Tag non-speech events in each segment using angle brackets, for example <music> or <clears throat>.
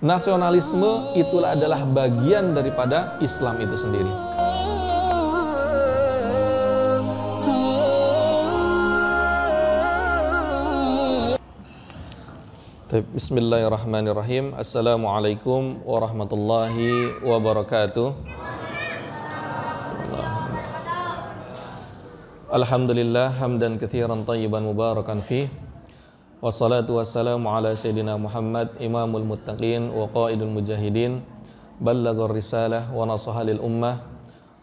Nasionalisme itulah adalah bagian daripada Islam itu sendiri. Bismillahirrahmanirrahim. Assalamualaikum warahmatullahi wabarakatuh. Alhamdulillah hamdan katsiran tayyiban mubarakan fi. Wassalatu wassalamu ala sayyidina Muhammad imamul muttaqin wa qaidul mujahidin ballagur risalah wa nasaha lil ummah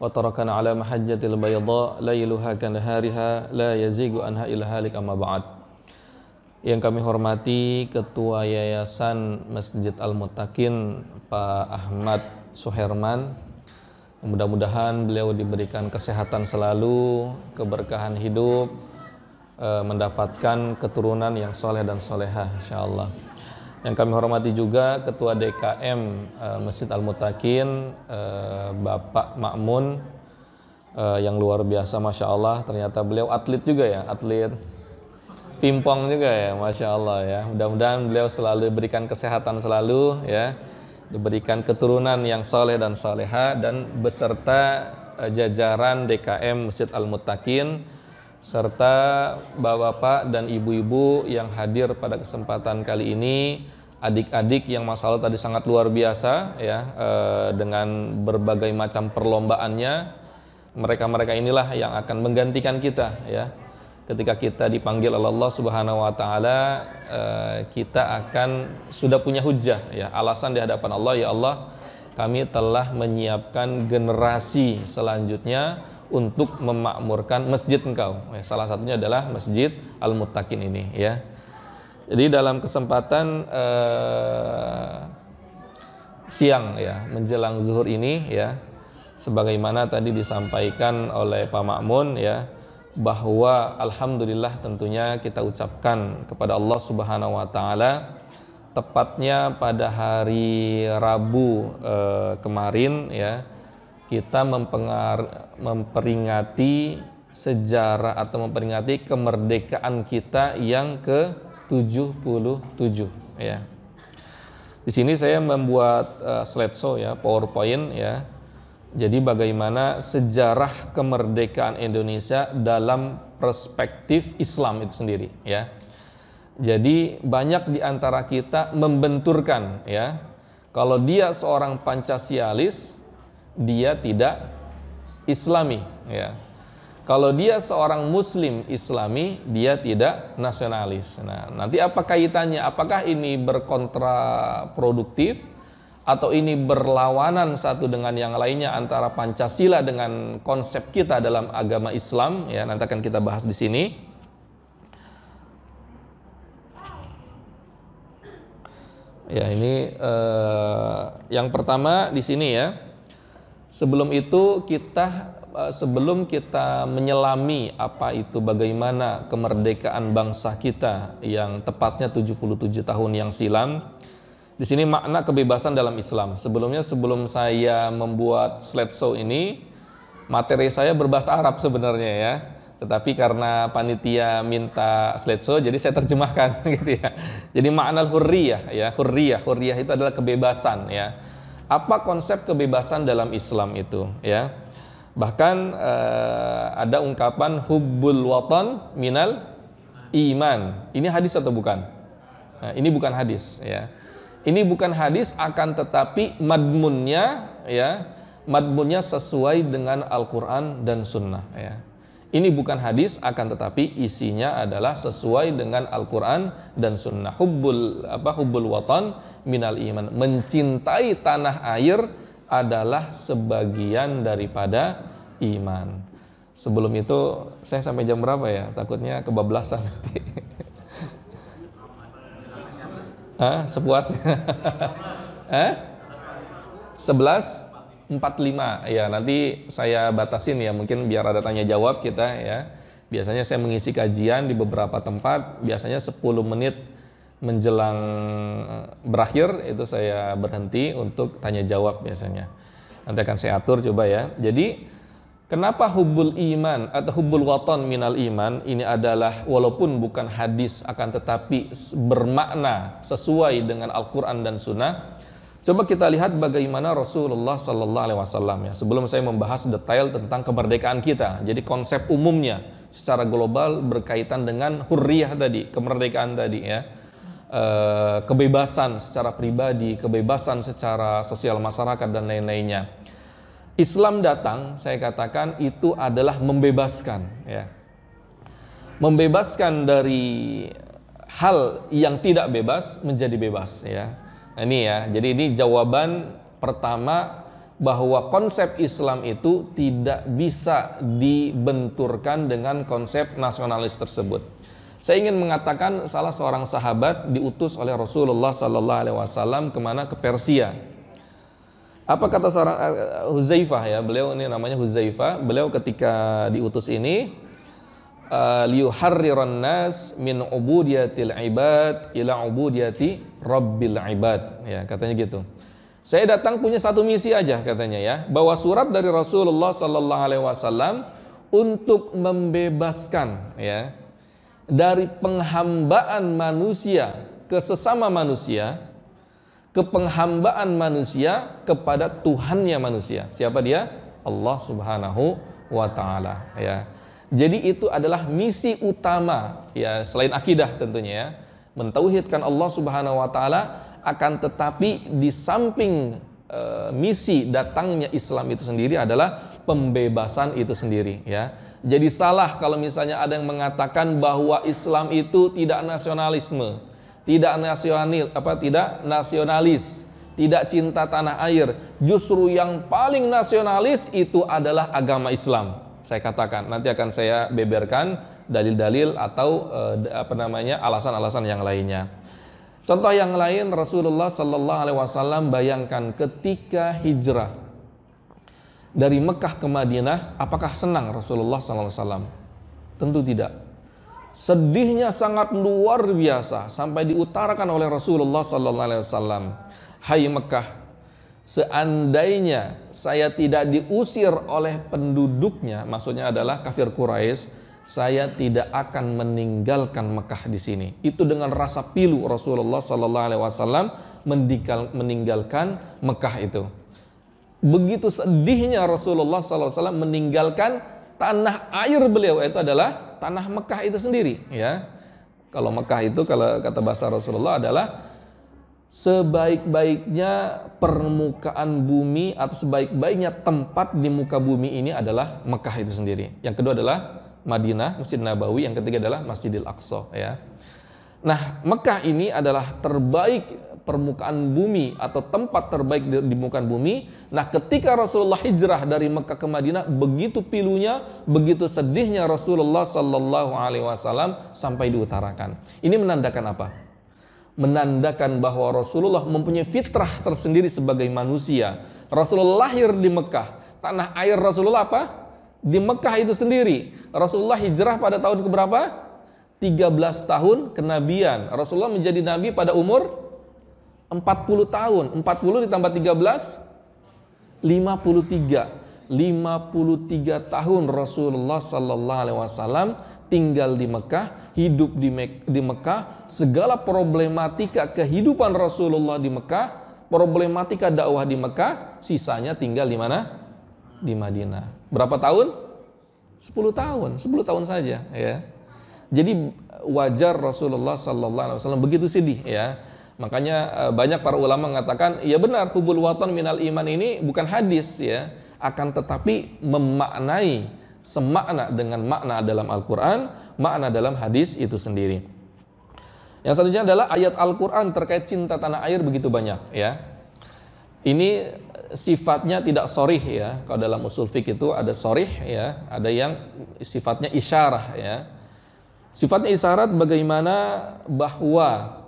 wa tarakana ala mahajjatil bayda lailuha kanahariha la yazigu anha illa halik amma ba'd yang kami hormati Ketua Yayasan Masjid Al-Mutakin Pak Ahmad Suherman Mudah-mudahan beliau diberikan kesehatan selalu, keberkahan hidup, uh, mendapatkan keturunan yang soleh dan solehah insyaallah yang kami hormati juga Ketua DKM uh, eh, Masjid Al Mutakin uh, eh, Bapak Makmun uh, yang luar biasa Masya Allah ternyata beliau atlet juga ya atlet pimpong juga ya Masya Allah ya mudah-mudahan beliau selalu diberikan kesehatan selalu ya diberikan keturunan yang soleh dan soleha dan beserta jajaran DKM Masjid Al Mutakin serta bapak-bapak dan ibu-ibu yang hadir pada kesempatan kali ini, adik-adik yang masalah tadi sangat luar biasa ya eh, dengan berbagai macam perlombaannya, mereka-mereka inilah yang akan menggantikan kita ya. Ketika kita dipanggil oleh Allah Subhanahu wa taala, eh, kita akan sudah punya hujah ya, alasan di hadapan Allah ya Allah kami telah menyiapkan generasi selanjutnya untuk memakmurkan masjid engkau. Eh, salah satunya adalah Masjid al Mutakin ini ya. Jadi dalam kesempatan eh, siang ya, menjelang zuhur ini ya, sebagaimana tadi disampaikan oleh Pak Makmun ya, bahwa alhamdulillah tentunya kita ucapkan kepada Allah Subhanahu wa taala tepatnya pada hari Rabu eh, kemarin ya kita memperingati sejarah atau memperingati kemerdekaan kita yang ke-77 ya. Di sini saya membuat eh, slide show ya, PowerPoint ya. Jadi bagaimana sejarah kemerdekaan Indonesia dalam perspektif Islam itu sendiri ya. Jadi banyak di antara kita membenturkan ya. Kalau dia seorang Pancasialis, dia tidak Islami ya. Kalau dia seorang muslim Islami, dia tidak nasionalis. Nah, nanti apa kaitannya? Apakah ini berkontraproduktif atau ini berlawanan satu dengan yang lainnya antara Pancasila dengan konsep kita dalam agama Islam? Ya, nanti akan kita bahas di sini. Ya, ini uh, yang pertama di sini ya. Sebelum itu kita uh, sebelum kita menyelami apa itu bagaimana kemerdekaan bangsa kita yang tepatnya 77 tahun yang silam. Di sini makna kebebasan dalam Islam. Sebelumnya sebelum saya membuat slide show ini materi saya berbahasa Arab sebenarnya ya tetapi karena panitia minta sledso jadi saya terjemahkan <laughs> gitu ya. Jadi makna hurriyah ya, hurriyah, hurriyah itu adalah kebebasan ya. Apa konsep kebebasan dalam Islam itu ya? Bahkan eh, ada ungkapan hubbul watan minal iman. Ini hadis atau bukan? Nah, ini bukan hadis ya. Ini bukan hadis akan tetapi madmunnya ya, madmunnya sesuai dengan Al-Qur'an dan sunnah ya. Ini bukan hadis akan tetapi isinya adalah sesuai dengan Al-Qur'an dan sunnah hubbul apa hubbul watan minal iman. Mencintai tanah air adalah sebagian daripada iman. Sebelum itu saya sampai jam berapa ya? Takutnya kebablasan nanti. <laughs> Hah? Sepuasnya. <laughs> Hah? 45 ya nanti saya batasin ya mungkin biar ada tanya jawab kita ya biasanya saya mengisi kajian di beberapa tempat biasanya 10 menit menjelang eh, berakhir itu saya berhenti untuk tanya jawab biasanya nanti akan saya atur coba ya jadi kenapa hubul iman atau hubul waton minal iman ini adalah walaupun bukan hadis akan tetapi bermakna sesuai dengan Al-Quran dan Sunnah Coba kita lihat bagaimana Rasulullah Sallallahu Alaihi Wasallam ya. Sebelum saya membahas detail tentang kemerdekaan kita, jadi konsep umumnya secara global berkaitan dengan hurriyah tadi, kemerdekaan tadi ya, eh, kebebasan secara pribadi, kebebasan secara sosial masyarakat dan lain-lainnya. Islam datang, saya katakan itu adalah membebaskan ya, membebaskan dari hal yang tidak bebas menjadi bebas ya ini ya, jadi ini jawaban pertama bahwa konsep Islam itu tidak bisa dibenturkan dengan konsep nasionalis tersebut. Saya ingin mengatakan salah seorang sahabat diutus oleh Rasulullah Sallallahu Alaihi Wasallam kemana ke Persia. Apa kata seorang eh, Huzaifah ya, beliau ini namanya Huzaifah, beliau ketika diutus ini Eh, liyuharriran nas min ubudiyatil ibad ila ubudiyati rabbil ibad ya katanya gitu saya datang punya satu misi aja katanya ya bahwa surat dari Rasulullah sallallahu alaihi wasallam untuk membebaskan ya dari penghambaan manusia ke sesama manusia ke penghambaan manusia kepada Tuhannya manusia siapa dia Allah subhanahu wa ta'ala ya jadi itu adalah misi utama ya selain akidah tentunya ya. Mentauhidkan Allah Subhanahu wa taala akan tetapi di samping e, misi datangnya Islam itu sendiri adalah pembebasan itu sendiri ya. Jadi salah kalau misalnya ada yang mengatakan bahwa Islam itu tidak nasionalisme, tidak nasional apa tidak nasionalis, tidak cinta tanah air. Justru yang paling nasionalis itu adalah agama Islam saya katakan. Nanti akan saya beberkan dalil-dalil atau eh, apa namanya alasan-alasan yang lainnya. Contoh yang lain Rasulullah Shallallahu Alaihi Wasallam bayangkan ketika hijrah dari Mekah ke Madinah, apakah senang Rasulullah Sallallahu Alaihi Wasallam? Tentu tidak. Sedihnya sangat luar biasa sampai diutarakan oleh Rasulullah Sallallahu Alaihi Wasallam. Hai Mekah, seandainya saya tidak diusir oleh penduduknya, maksudnya adalah kafir Quraisy, saya tidak akan meninggalkan Mekah di sini. Itu dengan rasa pilu Rasulullah Sallallahu Alaihi Wasallam meninggalkan Mekah itu. Begitu sedihnya Rasulullah SAW meninggalkan tanah air beliau itu adalah tanah Mekah itu sendiri. Ya, kalau Mekah itu kalau kata bahasa Rasulullah adalah sebaik-baiknya permukaan bumi atau sebaik-baiknya tempat di muka bumi ini adalah Mekah itu sendiri. Yang kedua adalah Madinah, Masjid Nabawi, yang ketiga adalah Masjidil Aqsa ya. Nah, Mekah ini adalah terbaik permukaan bumi atau tempat terbaik di, di muka bumi. Nah, ketika Rasulullah hijrah dari Mekah ke Madinah, begitu pilunya, begitu sedihnya Rasulullah Sallallahu Alaihi Wasallam sampai diutarakan. Ini menandakan apa? menandakan bahwa Rasulullah mempunyai fitrah tersendiri sebagai manusia. Rasulullah lahir di Mekah. Tanah air Rasulullah apa? Di Mekah itu sendiri. Rasulullah hijrah pada tahun keberapa? 13 tahun kenabian. Rasulullah menjadi nabi pada umur 40 tahun. 40 ditambah 13 53. 53 tahun Rasulullah sallallahu alaihi wasallam tinggal di Mekah, hidup di, Mek di Mekah, segala problematika kehidupan Rasulullah di Mekah, problematika dakwah di Mekah, sisanya tinggal di mana? Di Madinah. Berapa tahun? 10 tahun, 10 tahun saja, ya. Jadi wajar Rasulullah sallallahu alaihi wasallam begitu sedih, ya. Makanya eh, banyak para ulama mengatakan, ya benar hubul watan minal iman ini bukan hadis, ya, akan tetapi memaknai semakna dengan makna dalam Al-Quran, makna dalam hadis itu sendiri. Yang selanjutnya adalah ayat Al-Quran terkait cinta tanah air begitu banyak ya. Ini sifatnya tidak sorih ya, kalau dalam usul fiqh itu ada sorih ya, ada yang sifatnya isyarah ya. Sifatnya isyarat bagaimana bahwa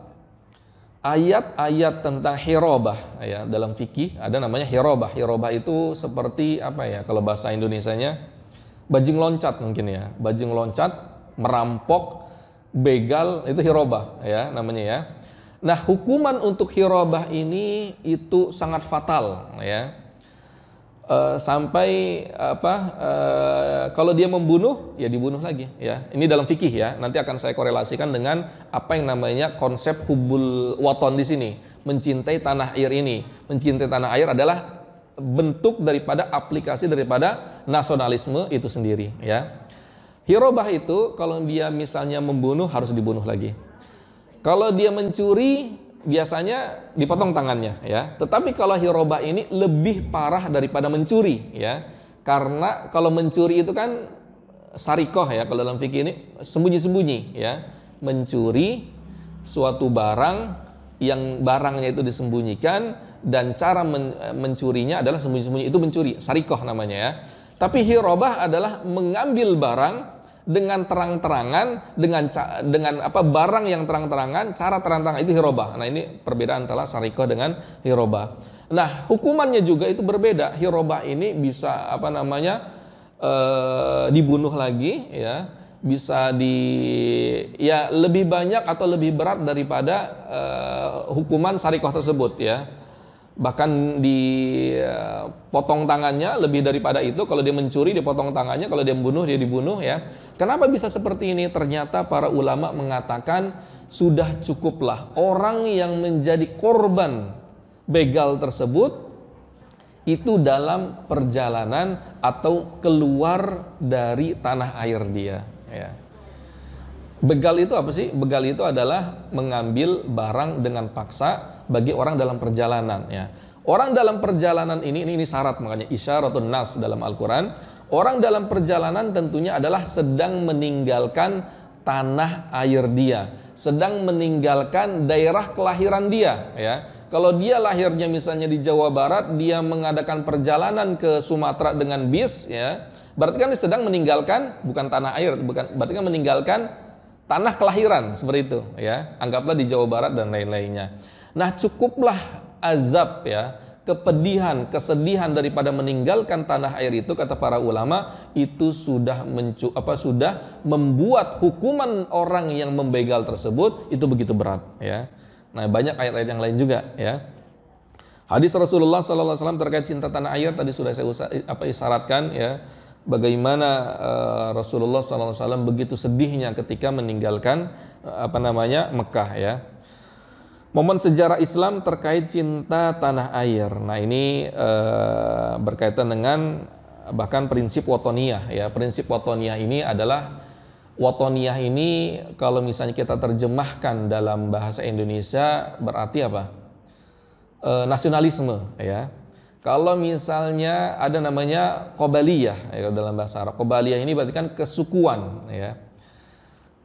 ayat-ayat tentang hirobah ya dalam fikih ada namanya hirobah. Hirobah itu seperti apa ya kalau bahasa Indonesia nya bajing loncat mungkin ya, bajing loncat, merampok, begal itu hirobah ya namanya ya. Nah, hukuman untuk hirobah ini itu sangat fatal ya. E, sampai apa e, kalau dia membunuh ya dibunuh lagi ya. Ini dalam fikih ya. Nanti akan saya korelasikan dengan apa yang namanya konsep hubul waton di sini, mencintai tanah air ini. Mencintai tanah air adalah bentuk daripada aplikasi daripada nasionalisme itu sendiri ya. Hirobah itu kalau dia misalnya membunuh harus dibunuh lagi. Kalau dia mencuri biasanya dipotong tangannya ya. Tetapi kalau hirobah ini lebih parah daripada mencuri ya. Karena kalau mencuri itu kan sarikoh ya kalau dalam fikih ini sembunyi-sembunyi ya. Mencuri suatu barang yang barangnya itu disembunyikan dan cara men e, mencurinya adalah sembunyi-sembunyi itu mencuri, sarikoh namanya ya. Tapi hirobah adalah mengambil barang dengan terang-terangan dengan dengan apa barang yang terang-terangan, cara terang-terangan itu hirobah. Nah, ini perbedaan antara sarikoh dengan hirobah. Nah, hukumannya juga itu berbeda. Hirobah ini bisa apa namanya? ee, dibunuh lagi ya bisa di ya lebih banyak atau lebih berat daripada uh, hukuman sarikoh tersebut ya bahkan dipotong eh, tangannya lebih daripada itu kalau dia mencuri dipotong tangannya kalau dia membunuh dia dibunuh ya kenapa bisa seperti ini ternyata para ulama mengatakan sudah cukuplah orang yang menjadi korban begal tersebut itu dalam perjalanan atau keluar dari tanah air dia Ya. Begal itu apa sih? Begal itu adalah mengambil barang dengan paksa bagi orang dalam perjalanan. Ya. Orang dalam perjalanan ini, ini, ini syarat makanya isyaratun nas dalam Al-Quran. Orang dalam perjalanan tentunya adalah sedang meninggalkan tanah air dia, sedang meninggalkan daerah kelahiran dia. Ya. Kalau dia lahirnya misalnya di Jawa Barat, dia mengadakan perjalanan ke Sumatera dengan bis, ya Berarti kan sedang meninggalkan bukan tanah air, bukan berarti kan meninggalkan tanah kelahiran seperti itu ya. Anggaplah di Jawa Barat dan lain-lainnya. Nah, cukuplah azab ya kepedihan, kesedihan daripada meninggalkan tanah air itu kata para ulama itu sudah mencu, apa sudah membuat hukuman orang yang membegal tersebut itu begitu berat ya. Nah, banyak ayat-ayat yang lain juga ya. Hadis Rasulullah SAW terkait cinta tanah air tadi sudah saya usah, apa isyaratkan ya bagaimana uh, Rasulullah SAW begitu sedihnya ketika meninggalkan eh, apa namanya Mekah ya. Momen sejarah Islam terkait cinta tanah air. Nah ini eh, berkaitan dengan bahkan prinsip watoniyah ya. Prinsip watoniyah ini adalah watoniyah ini kalau misalnya kita terjemahkan dalam bahasa Indonesia berarti apa? nasionalisme ya kalau misalnya ada namanya kobaliyah ya dalam bahasa Arab. kobaliyah ini berarti kan kesukuan ya.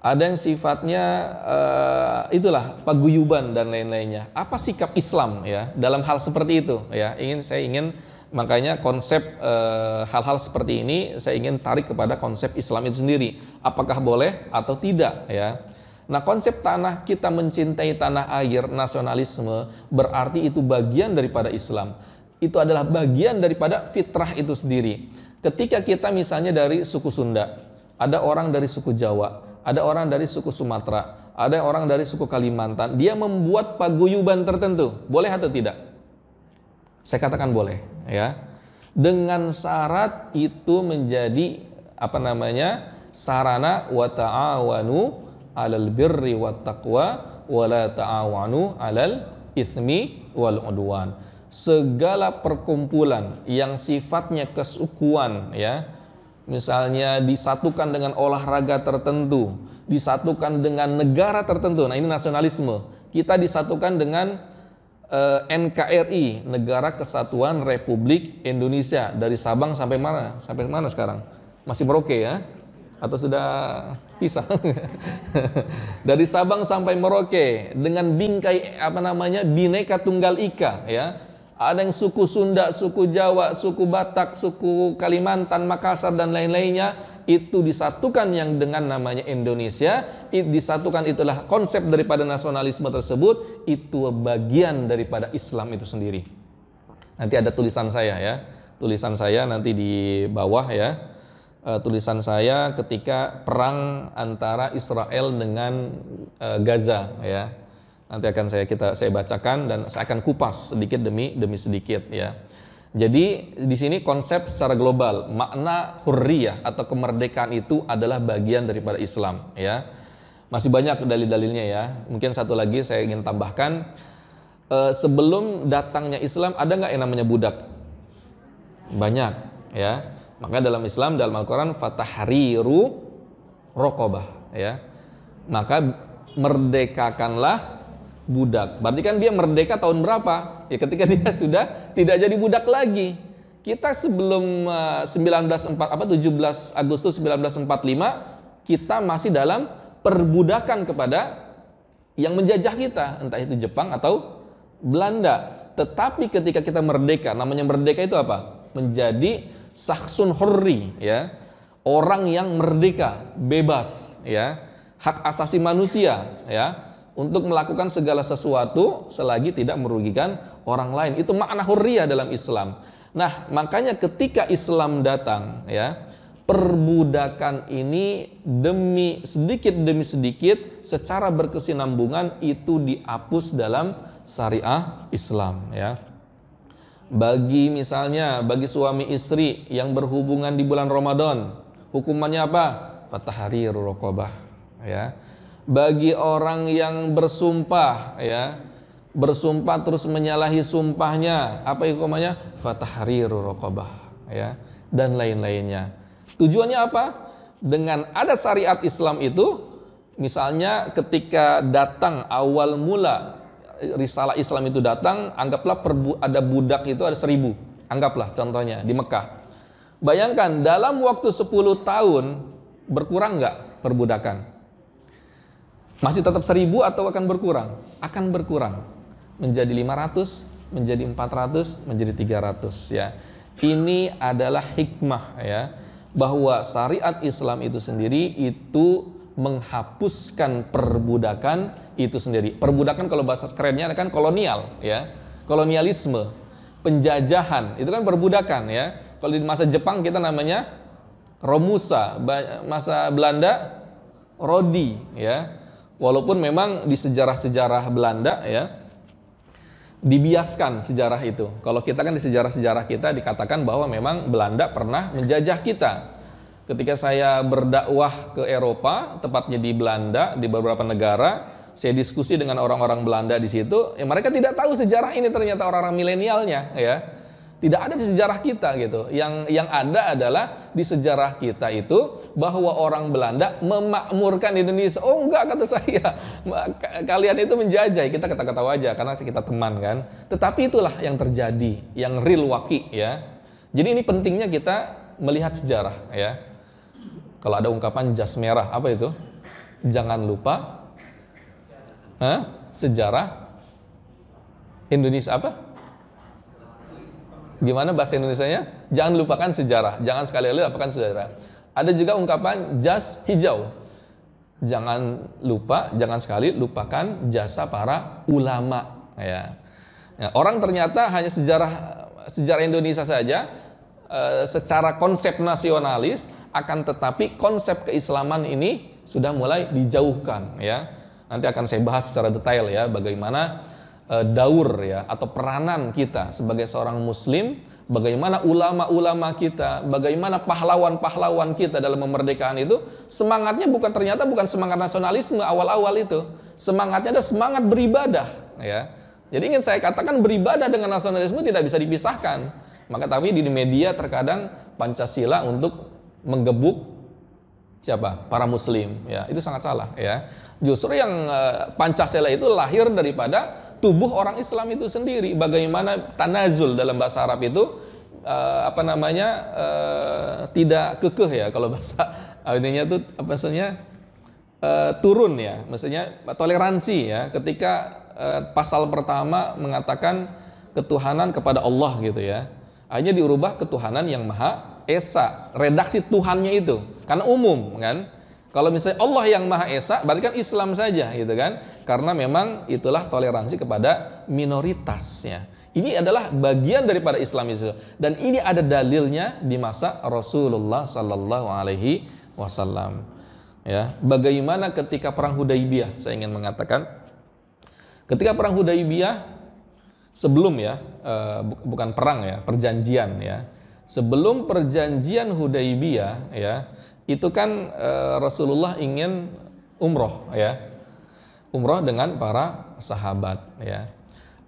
Ada yang sifatnya uh, itulah paguyuban dan lain-lainnya. Apa sikap Islam ya dalam hal seperti itu ya? Ingin saya ingin makanya konsep eh, hal-hal uh, hal -hal seperti ini saya ingin tarik kepada konsep Islam itu sendiri apakah boleh atau tidak ya nah konsep tanah kita mencintai tanah air nasionalisme berarti itu bagian daripada Islam itu adalah bagian daripada fitrah itu sendiri. Ketika kita misalnya dari suku Sunda, ada orang dari suku Jawa, ada orang dari suku Sumatera, ada orang dari suku Kalimantan, dia membuat paguyuban tertentu. Boleh atau tidak? Saya katakan boleh, ya. Dengan syarat itu menjadi apa namanya? sarana wa ta'awanu 'alal birri wat taqwa wa la ta'awanu 'alal itsmi wal udwan segala perkumpulan yang sifatnya kesukuan ya misalnya disatukan dengan olahraga tertentu disatukan dengan negara tertentu nah ini nasionalisme kita disatukan dengan eh, NKRI Negara Kesatuan Republik Indonesia dari Sabang sampai mana sampai mana sekarang masih Merauke ya atau sudah pisah <laughs> dari Sabang sampai Merauke dengan bingkai apa namanya bineka tunggal ika ya ada yang suku Sunda, suku Jawa, suku Batak, suku Kalimantan, Makassar dan lain-lainnya itu disatukan yang dengan namanya Indonesia, disatukan itulah konsep daripada nasionalisme tersebut, itu bagian daripada Islam itu sendiri. Nanti ada tulisan saya ya, tulisan saya nanti di bawah ya. e, tulisan saya ketika perang antara Israel dengan e, Gaza ya Nanti akan saya kita saya bacakan dan saya akan kupas sedikit demi demi sedikit ya. Jadi di sini konsep secara global makna hurriyah atau kemerdekaan itu adalah bagian daripada Islam ya. Masih banyak dalil-dalilnya ya. Mungkin satu lagi saya ingin tambahkan e, sebelum datangnya Islam ada nggak yang namanya budak? Banyak ya. Maka dalam Islam dalam Al-Qur'an fatahriru rokobah ya. Maka merdekakanlah budak. Berarti kan dia merdeka tahun berapa? Ya ketika dia <laughs> sudah tidak jadi budak lagi. Kita sebelum 194 eh, apa 17 Agustus 1945 kita masih dalam perbudakan kepada yang menjajah kita, entah itu Jepang atau Belanda. Tetapi ketika kita merdeka, namanya merdeka itu apa? Menjadi saksun hurri ya. Orang yang merdeka, bebas ya. Hak asasi manusia ya untuk melakukan segala sesuatu selagi tidak merugikan orang lain. Itu makna hurriyah dalam Islam. Nah, makanya ketika Islam datang, ya, perbudakan ini demi sedikit demi sedikit secara berkesinambungan itu dihapus dalam syariah Islam, ya. Bagi misalnya bagi suami istri yang berhubungan di bulan Ramadan, hukumannya apa? Fatahariru rokobah, ya bagi orang yang bersumpah ya bersumpah terus menyalahi sumpahnya apa hukumannya fatahriru rokobah ya dan lain-lainnya tujuannya apa dengan ada syariat Islam itu misalnya ketika datang awal mula risalah Islam itu datang anggaplah perbu ada budak itu ada seribu anggaplah contohnya di Mekah bayangkan dalam waktu 10 tahun berkurang nggak perbudakan masih tetap seribu atau akan berkurang? Akan berkurang. Menjadi 500, menjadi 400, menjadi 300 ya. Ini adalah hikmah ya bahwa syariat Islam itu sendiri itu menghapuskan perbudakan itu sendiri. Perbudakan kalau bahasa kerennya kan kolonial ya. Kolonialisme, penjajahan, itu kan perbudakan ya. Kalau di masa Jepang kita namanya romusa, masa Belanda rodi ya. Walaupun memang di sejarah-sejarah Belanda ya dibiaskan sejarah itu. Kalau kita kan di sejarah-sejarah kita dikatakan bahwa memang Belanda pernah menjajah kita. Ketika saya berdakwah ke Eropa, tepatnya di Belanda, di beberapa negara, saya diskusi dengan orang-orang Belanda di situ, ya mereka tidak tahu sejarah ini ternyata orang-orang milenialnya, ya. Tidak ada di sejarah kita gitu. Yang yang ada adalah di sejarah kita itu bahwa orang Belanda memakmurkan Indonesia. Oh enggak kata saya, kalian itu menjajah. Kita kata-kata aja karena kita teman kan. Tetapi itulah yang terjadi, yang real waki ya. Jadi ini pentingnya kita melihat sejarah ya. Kalau ada ungkapan jas merah, apa itu? Jangan lupa sejarah, Hah? sejarah Indonesia apa? Gimana bahasa Indonesia nya Jangan lupakan sejarah, jangan sekali-kali lupakan sejarah. Ada juga ungkapan jas hijau. Jangan lupa, jangan sekali lupakan jasa para ulama. Ya. Ya, orang ternyata hanya sejarah sejarah Indonesia saja e, secara konsep nasionalis, akan tetapi konsep keislaman ini sudah mulai dijauhkan. Ya, nanti akan saya bahas secara detail ya bagaimana e, daur ya atau peranan kita sebagai seorang Muslim bagaimana ulama-ulama kita, bagaimana pahlawan-pahlawan kita dalam kemerdekaan itu, semangatnya bukan ternyata bukan semangat nasionalisme awal-awal itu. Semangatnya ada semangat beribadah, ya. Jadi ingin saya katakan beribadah dengan nasionalisme tidak bisa dipisahkan. Maka tapi di media terkadang Pancasila untuk menggebuk siapa? Para muslim, ya. Itu sangat salah, ya. Justru yang eh, Pancasila itu lahir daripada tubuh orang Islam itu sendiri bagaimana tanazul dalam bahasa Arab itu uh, apa namanya uh, tidak kekeh ya kalau bahasa <laughs> artinya itu apa maksudnya uh, turun ya maksudnya toleransi ya ketika uh, pasal pertama mengatakan ketuhanan kepada Allah gitu ya akhirnya diubah ketuhanan yang maha esa redaksi Tuhannya itu karena umum kan kalau misalnya Allah yang Maha Esa, berarti kan Islam saja gitu kan. Karena memang itulah toleransi kepada minoritasnya. Ini adalah bagian daripada Islam itu. Dan ini ada dalilnya di masa Rasulullah Sallallahu Alaihi Wasallam. Ya, bagaimana ketika perang Hudaybiyah? Saya ingin mengatakan, ketika perang Hudaybiyah, sebelum ya, eh, bukan perang ya, perjanjian ya sebelum perjanjian Hudaibiyah ya itu kan e, Rasulullah ingin umroh ya umroh dengan para sahabat ya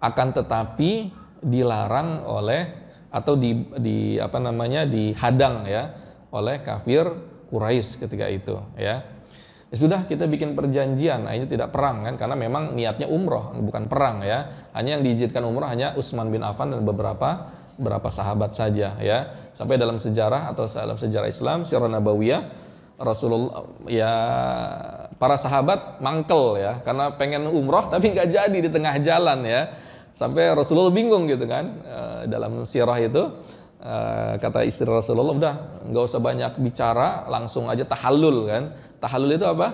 akan tetapi dilarang oleh atau di, di apa namanya dihadang ya oleh kafir Quraisy ketika itu ya ya sudah kita bikin perjanjian akhirnya tidak perang kan karena memang niatnya umroh bukan perang ya hanya yang diizinkan umroh hanya Utsman bin Affan dan beberapa berapa sahabat saja ya. Sampai dalam sejarah atau dalam sejarah Islam sirah nabawiyah Rasulullah ya para sahabat mangkel ya karena pengen umroh tapi nggak jadi di tengah jalan ya sampai Rasulullah bingung gitu kan eh, dalam sirah itu eh, kata istri Rasulullah udah nggak usah banyak bicara langsung aja tahallul kan tahallul itu apa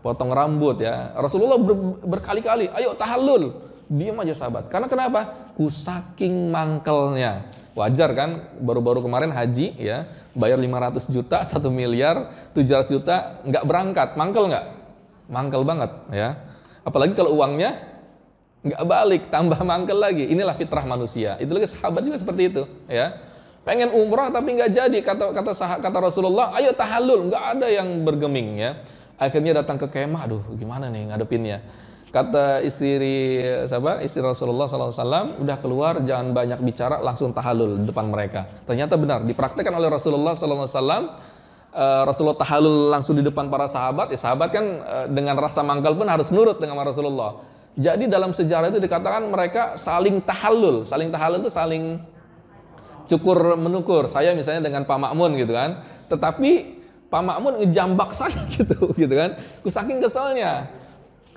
potong rambut ya Rasulullah ber, berkali-kali ayo tahallul Diam aja sahabat. Karena kenapa? Ku saking mangkelnya. Wajar kan, baru-baru kemarin haji ya, bayar 500 juta, 1 <laughs> miliar, 700 juta, nggak berangkat. Mangkel nggak? Mangkel banget ya. Apalagi kalau uangnya nggak balik, tambah <laughs> mangkel lagi. Inilah fitrah manusia. Itu lagi sahabat juga seperti itu ya pengen umroh tapi nggak jadi kata kata sahabat, kata Rasulullah ayo tahalul, nggak ada yang bergeming ya akhirnya datang ke kemah aduh gimana nih ngadepinnya kata istri siapa istri Rasulullah SAW udah keluar jangan banyak bicara langsung tahalul depan mereka ternyata benar dipraktekkan oleh Rasulullah SAW Uh, eh, Rasulullah tahalul langsung di depan para sahabat, ya sahabat kan eh, dengan rasa mangkal pun harus nurut dengan Rasulullah. Jadi dalam sejarah itu dikatakan mereka saling tahalul, saling tahalul itu saling cukur menukur. Saya misalnya dengan Pak Makmun gitu kan, tetapi Pak Makmun ngejambak <laughs> saya gitu gitu kan, kusaking keselnya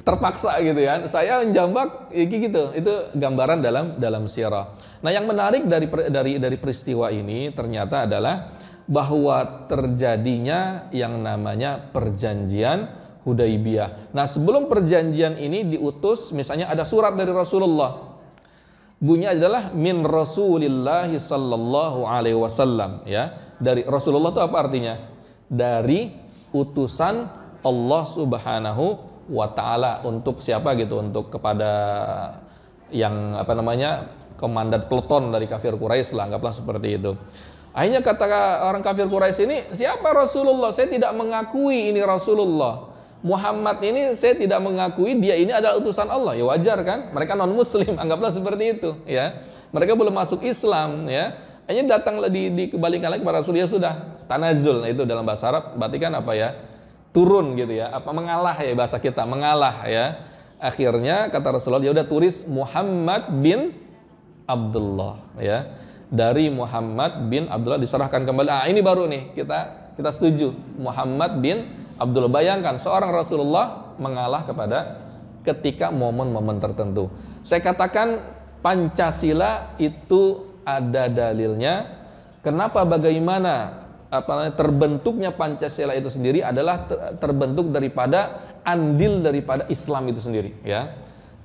terpaksa gitu ya. Saya menjambak ini gitu. Itu gambaran dalam dalam sirah. Nah, yang menarik dari dari dari peristiwa ini ternyata adalah bahwa terjadinya yang namanya perjanjian Hudaibiyah. Nah, sebelum perjanjian ini diutus, misalnya ada surat dari Rasulullah. Bunyi adalah min Rasulillah sallallahu alaihi wasallam, ya. Dari Rasulullah itu apa artinya? Dari utusan Allah Subhanahu wa taala untuk siapa gitu untuk kepada yang apa namanya komandan peloton dari kafir Quraisy lah anggaplah seperti itu. Akhirnya kata orang kafir Quraisy ini siapa Rasulullah? Saya tidak mengakui ini Rasulullah. Muhammad ini saya tidak mengakui dia ini adalah utusan Allah. Ya wajar kan? Mereka non muslim, <laughs> anggaplah seperti itu, ya. Mereka belum masuk Islam, ya. Hanya datang di, dikembalikan lagi para Rasul ya sudah tanazul nah itu dalam bahasa Arab berarti kan apa ya? turun gitu ya apa mengalah ya bahasa kita mengalah ya akhirnya kata Rasulullah ya udah turis Muhammad bin Abdullah ya dari Muhammad bin Abdullah diserahkan kembali ah ini baru nih kita kita setuju Muhammad bin Abdullah bayangkan seorang Rasulullah mengalah kepada ketika momen-momen tertentu saya katakan Pancasila itu ada dalilnya kenapa bagaimana apa terbentuknya Pancasila itu sendiri adalah terbentuk daripada andil daripada Islam itu sendiri ya.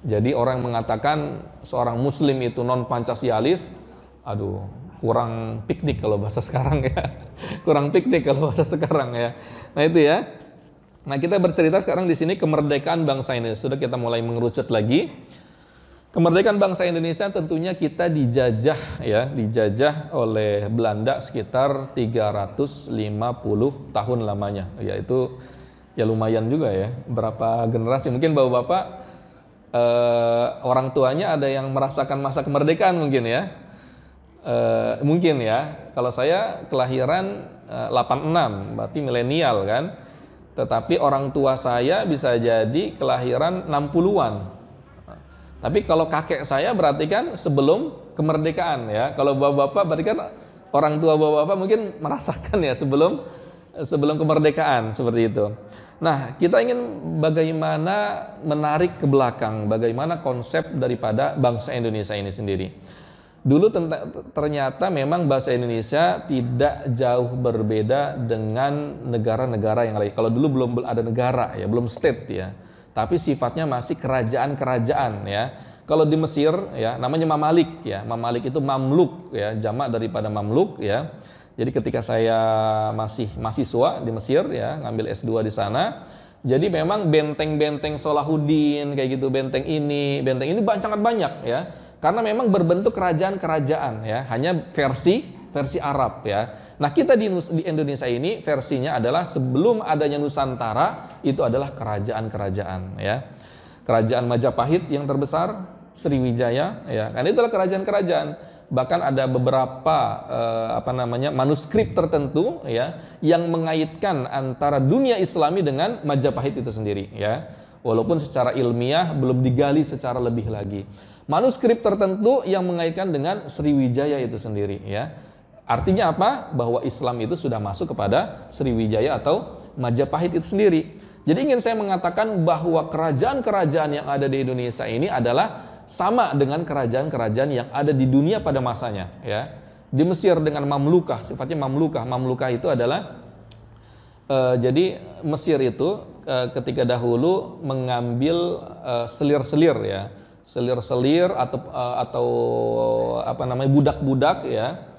Jadi orang mengatakan seorang muslim itu non Pancasialis, aduh kurang piknik kalau bahasa <laughs> sekarang ya. Kurang piknik kalau bahasa sekarang ya. Nah itu ya. Nah kita bercerita sekarang di sini kemerdekaan bangsa ini. Sudah kita mulai mengerucut lagi Kemerdekaan bangsa Indonesia tentunya kita dijajah ya, dijajah oleh Belanda sekitar 350 tahun lamanya, yaitu ya lumayan juga ya. Berapa generasi? Mungkin bapak-bapak eh, orang tuanya ada yang merasakan masa kemerdekaan mungkin ya. Eh, mungkin ya. Kalau saya kelahiran eh, 86, berarti milenial kan. Tetapi orang tua saya bisa jadi kelahiran 60-an tapi kalau kakek saya berarti kan sebelum kemerdekaan ya. Kalau bapak-bapak berarti kan orang tua bapak-bapak mungkin merasakan ya sebelum sebelum kemerdekaan seperti itu. Nah, kita ingin bagaimana menarik ke belakang, bagaimana konsep daripada bangsa Indonesia ini sendiri. Dulu ternyata memang bahasa Indonesia tidak jauh berbeda dengan negara-negara yang lain. Kalau dulu belum ada negara ya, belum state ya tapi sifatnya masih kerajaan-kerajaan ya. Kalau di Mesir ya namanya Mamalik ya. Mamalik itu mamluk ya, jamak daripada mamluk ya. Jadi ketika saya masih mahasiswa di Mesir ya, ngambil S2 di sana, jadi memang benteng-benteng Solahuddin kayak gitu, benteng ini, benteng ini banyak sangat banyak ya. Karena memang berbentuk kerajaan-kerajaan ya, hanya versi versi Arab ya. Nah, kita di, di Indonesia ini versinya adalah sebelum adanya Nusantara itu adalah kerajaan-kerajaan ya. Kerajaan Majapahit yang terbesar Sriwijaya ya. Karena itu adalah kerajaan-kerajaan. Bahkan ada beberapa eh, apa namanya manuskrip tertentu ya yang mengaitkan antara dunia Islami dengan Majapahit itu sendiri ya. Walaupun secara ilmiah belum digali secara lebih lagi manuskrip tertentu yang mengaitkan dengan Sriwijaya itu sendiri ya. Artinya apa? Bahwa Islam itu sudah masuk kepada Sriwijaya atau Majapahit itu sendiri. Jadi ingin saya mengatakan bahwa kerajaan-kerajaan yang ada di Indonesia ini adalah sama dengan kerajaan-kerajaan yang ada di dunia pada masanya, ya. Di Mesir dengan Mamlukah, sifatnya Mamlukah. Mamlukah itu adalah e, jadi Mesir itu e, ketika dahulu mengambil eh, selir-selir e, ya, selir-selir atau atau apa namanya budak-budak ya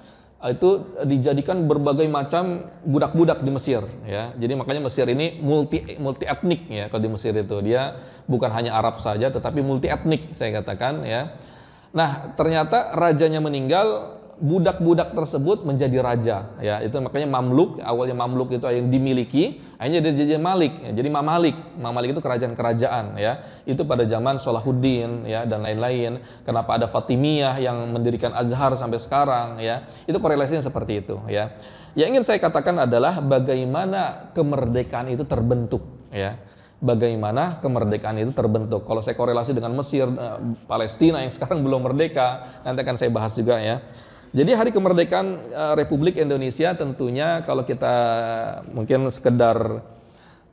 Ah, itu dijadikan berbagai macam budak-budak di Mesir ya. Jadi makanya Mesir ini multi multi etnik ya kalau di Mesir itu. Dia bukan hanya Arab saja tetapi multi etnik saya katakan ya. Nah, ternyata rajanya meninggal budak-budak tersebut menjadi raja ya itu makanya mamluk awalnya mamluk itu yang dimiliki akhirnya dia jadi malik ya, jadi mamalik mamalik itu kerajaan-kerajaan ya itu pada zaman Salahuddin ya dan lain-lain kenapa ada Fatimiyah yang mendirikan Azhar sampai sekarang ya itu korelasinya seperti itu ya yang ingin saya katakan adalah bagaimana kemerdekaan itu terbentuk ya bagaimana kemerdekaan itu terbentuk. Kalau saya korelasi dengan Mesir, eh, Palestina yang sekarang belum merdeka, nanti akan saya bahas juga ya. Jadi hari kemerdekaan eh, Republik Indonesia tentunya kalau kita eh, mungkin sekedar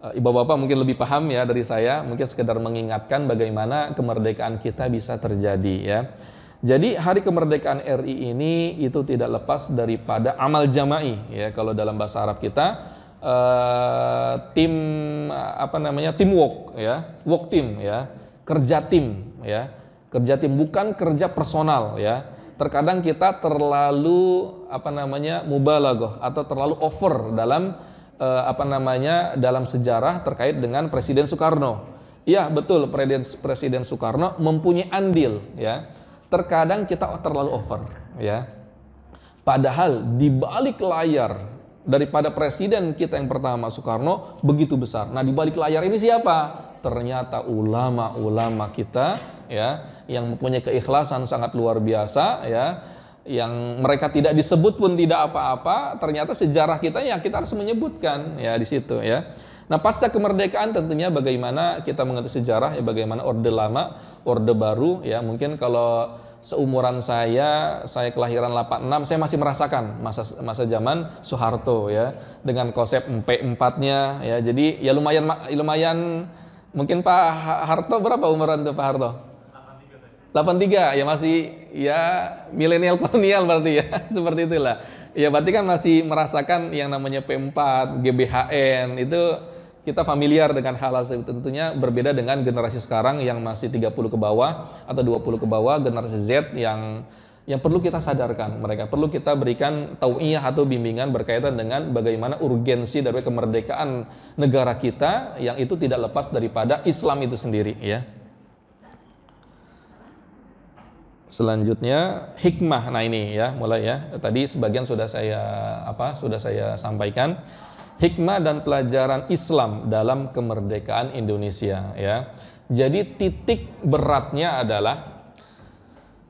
eh, Ibu Bapak mungkin lebih paham ya dari saya, mungkin sekedar mengingatkan bagaimana kemerdekaan kita bisa terjadi ya. Jadi hari kemerdekaan RI ini itu tidak lepas daripada amal jama'i ya kalau dalam bahasa Arab kita eh, tim apa namanya tim teamwork ya, work team ya, kerja tim ya, kerja tim bukan kerja personal ya terkadang kita terlalu apa namanya mubalaghah atau terlalu over dalam eh, apa namanya dalam sejarah terkait dengan Presiden Soekarno. Iya, betul Presiden Presiden Soekarno mempunyai andil ya. Terkadang kita terlalu over ya. Padahal di balik layar daripada presiden kita yang pertama Soekarno begitu besar. Nah, di balik layar ini siapa? ternyata ulama-ulama kita ya yang mempunyai keikhlasan sangat luar biasa ya yang mereka tidak disebut pun tidak apa-apa ternyata sejarah kita ya kita harus menyebutkan ya di situ ya nah pasca kemerdekaan tentunya bagaimana kita mengerti sejarah ya bagaimana orde lama orde baru ya mungkin kalau seumuran saya saya kelahiran 86 saya masih merasakan masa masa zaman Soeharto ya dengan konsep 4 empatnya ya jadi ya lumayan lumayan Mungkin Pak Harto berapa umuran tuh Pak Harto? 83 ya masih ya milenial <laughs> kolonial berarti ya <laughs> seperti itulah ya berarti kan masih merasakan yang namanya P4 GBHN itu kita familiar dengan hal-hal tentunya berbeda dengan generasi sekarang yang masih 30 ke bawah atau 20 ke bawah generasi Z yang yang perlu kita sadarkan mereka, perlu kita berikan tauiyah atau bimbingan berkaitan dengan bagaimana urgensi dari kemerdekaan negara kita yang itu tidak lepas daripada Islam itu sendiri ya. Selanjutnya hikmah. Nah ini ya, mulai ya. Tadi sebagian sudah saya apa? Sudah saya sampaikan hikmah dan pelajaran Islam dalam kemerdekaan Indonesia ya. Jadi titik beratnya adalah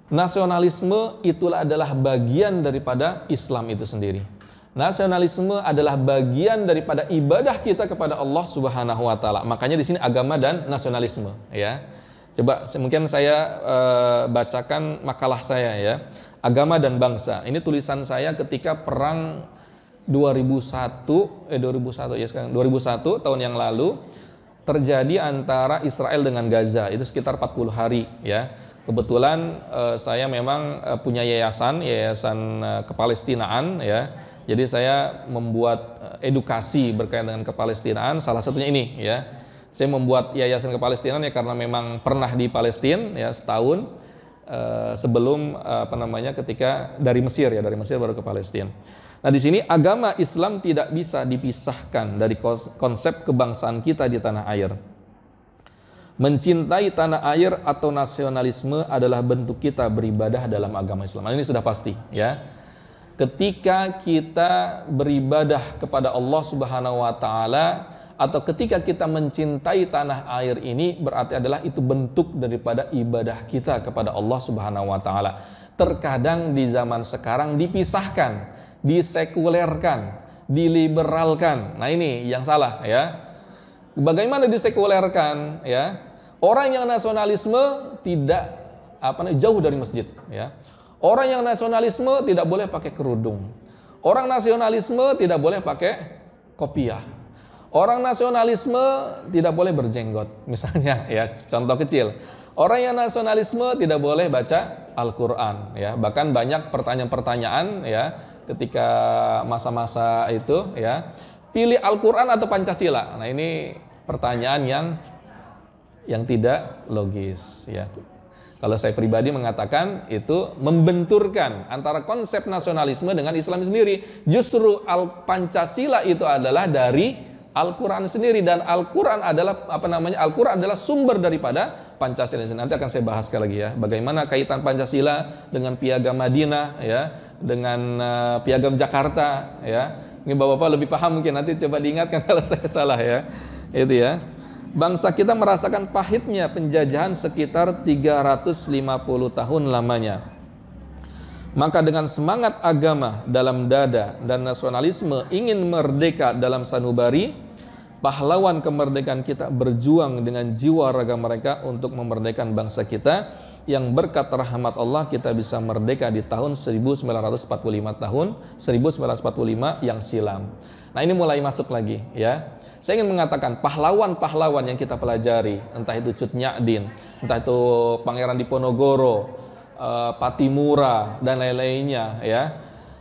Nasionalisme itulah adalah bagian daripada Islam itu sendiri. Nasionalisme adalah bagian daripada ibadah kita kepada Allah Subhanahu wa taala. Makanya di sini agama dan nasionalisme, ya. Coba mungkin saya e, bacakan makalah saya ya. Agama dan bangsa. Ini tulisan saya ketika perang 2001 eh 2001 ya sekarang 2001 tahun yang lalu terjadi antara Israel dengan Gaza itu sekitar 40 hari ya kebetulan uh, saya memang uh, punya yayasan, yayasan uh, kepalestinaan ya. Jadi saya membuat edukasi berkaitan dengan kepalestinaan, salah satunya ini ya. Saya membuat yayasan kepalestinaan ya karena memang pernah di Palestina ya setahun uh, sebelum uh, apa namanya ketika dari Mesir ya, dari Mesir baru ke Palestina. Nah, di sini agama Islam tidak bisa dipisahkan dari konsep kebangsaan kita di tanah air. Mencintai tanah air atau nasionalisme adalah bentuk kita beribadah dalam agama Islam. Ini sudah pasti, ya. Ketika kita beribadah kepada Allah Subhanahu wa taala atau ketika kita mencintai tanah air ini berarti adalah itu bentuk daripada ibadah kita kepada Allah Subhanahu wa taala. Terkadang di zaman sekarang dipisahkan, disekulerkan, diliberalkan. Nah, ini yang salah ya. Bagaimana disekulerkan ya? Orang yang nasionalisme tidak apa namanya jauh dari masjid, ya. Orang yang nasionalisme tidak boleh pakai kerudung. Orang nasionalisme tidak boleh pakai kopiah. Orang nasionalisme tidak boleh berjenggot, <laughs> misalnya ya, contoh kecil. Orang yang nasionalisme tidak boleh baca Al-Qur'an ya. Bahkan banyak pertanyaan-pertanyaan ya ketika masa-masa itu ya, pilih Al-Qur'an atau Pancasila. Nah, ini pertanyaan yang yang tidak logis ya. Kalau saya pribadi mengatakan itu membenturkan antara konsep nasionalisme dengan Islam sendiri. Justru Al Pancasila itu adalah dari Al-Qur'an sendiri dan Al-Qur'an adalah apa namanya? Al-Qur'an adalah sumber daripada Pancasila. Nanti akan saya bahas lagi ya, bagaimana kaitan Pancasila dengan Piagam Madinah ya, dengan uh, Piagam Jakarta ya. Ini Bapak-bapak lebih paham mungkin nanti coba diingatkan <laughs> kalau saya salah ya. Itu ya bangsa kita merasakan pahitnya penjajahan sekitar 350 tahun lamanya. Maka dengan semangat agama dalam dada dan nasionalisme ingin merdeka dalam sanubari, pahlawan kemerdekaan kita berjuang dengan jiwa raga mereka untuk memerdekakan bangsa kita yang berkat rahmat Allah kita bisa merdeka di tahun 1945 tahun 1945 yang silam. Nah, ini mulai masuk lagi ya. Saya ingin mengatakan pahlawan-pahlawan yang kita pelajari, entah itu Cut Nyadin, entah itu Pangeran Diponegoro, eh, Patimura dan lain-lainnya ya.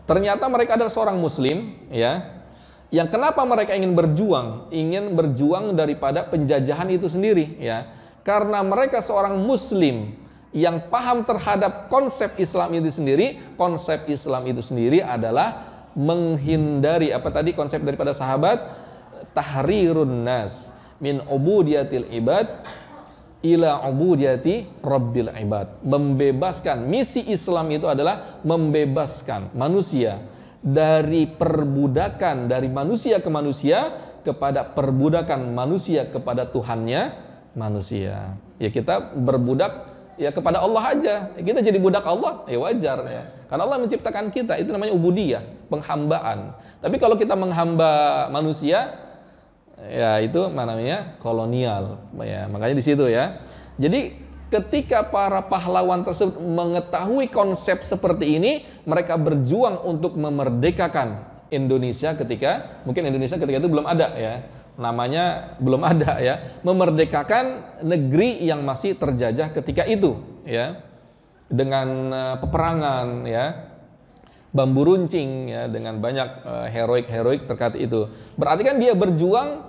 Ternyata mereka adalah seorang muslim ya. Yang kenapa mereka ingin berjuang? Ingin berjuang daripada penjajahan itu sendiri ya. Karena mereka seorang muslim yang paham terhadap konsep Islam itu sendiri, konsep Islam itu sendiri adalah menghindari apa tadi konsep daripada sahabat tahrirun nas min ubudiyatil ibad ila ubudiyati rabbil ibad. Membebaskan misi Islam itu adalah membebaskan manusia dari perbudakan dari manusia ke manusia kepada perbudakan manusia kepada Tuhannya manusia. Ya kita berbudak ya kepada Allah aja. Kita jadi budak Allah, ya wajar ya. Karena Allah menciptakan kita, itu namanya ubudiyah, penghambaan. Tapi kalau kita menghamba manusia, ya itu namanya kolonial. Ya, makanya di situ ya. Jadi ketika para pahlawan tersebut mengetahui konsep seperti ini, mereka berjuang untuk memerdekakan Indonesia ketika mungkin Indonesia ketika itu belum ada ya namanya belum ada ya, memerdekakan negeri yang masih terjajah ketika itu ya. Dengan eh, peperangan ya, bambu runcing ya dengan banyak eh, heroik-heroik terkait itu. Berarti kan dia berjuang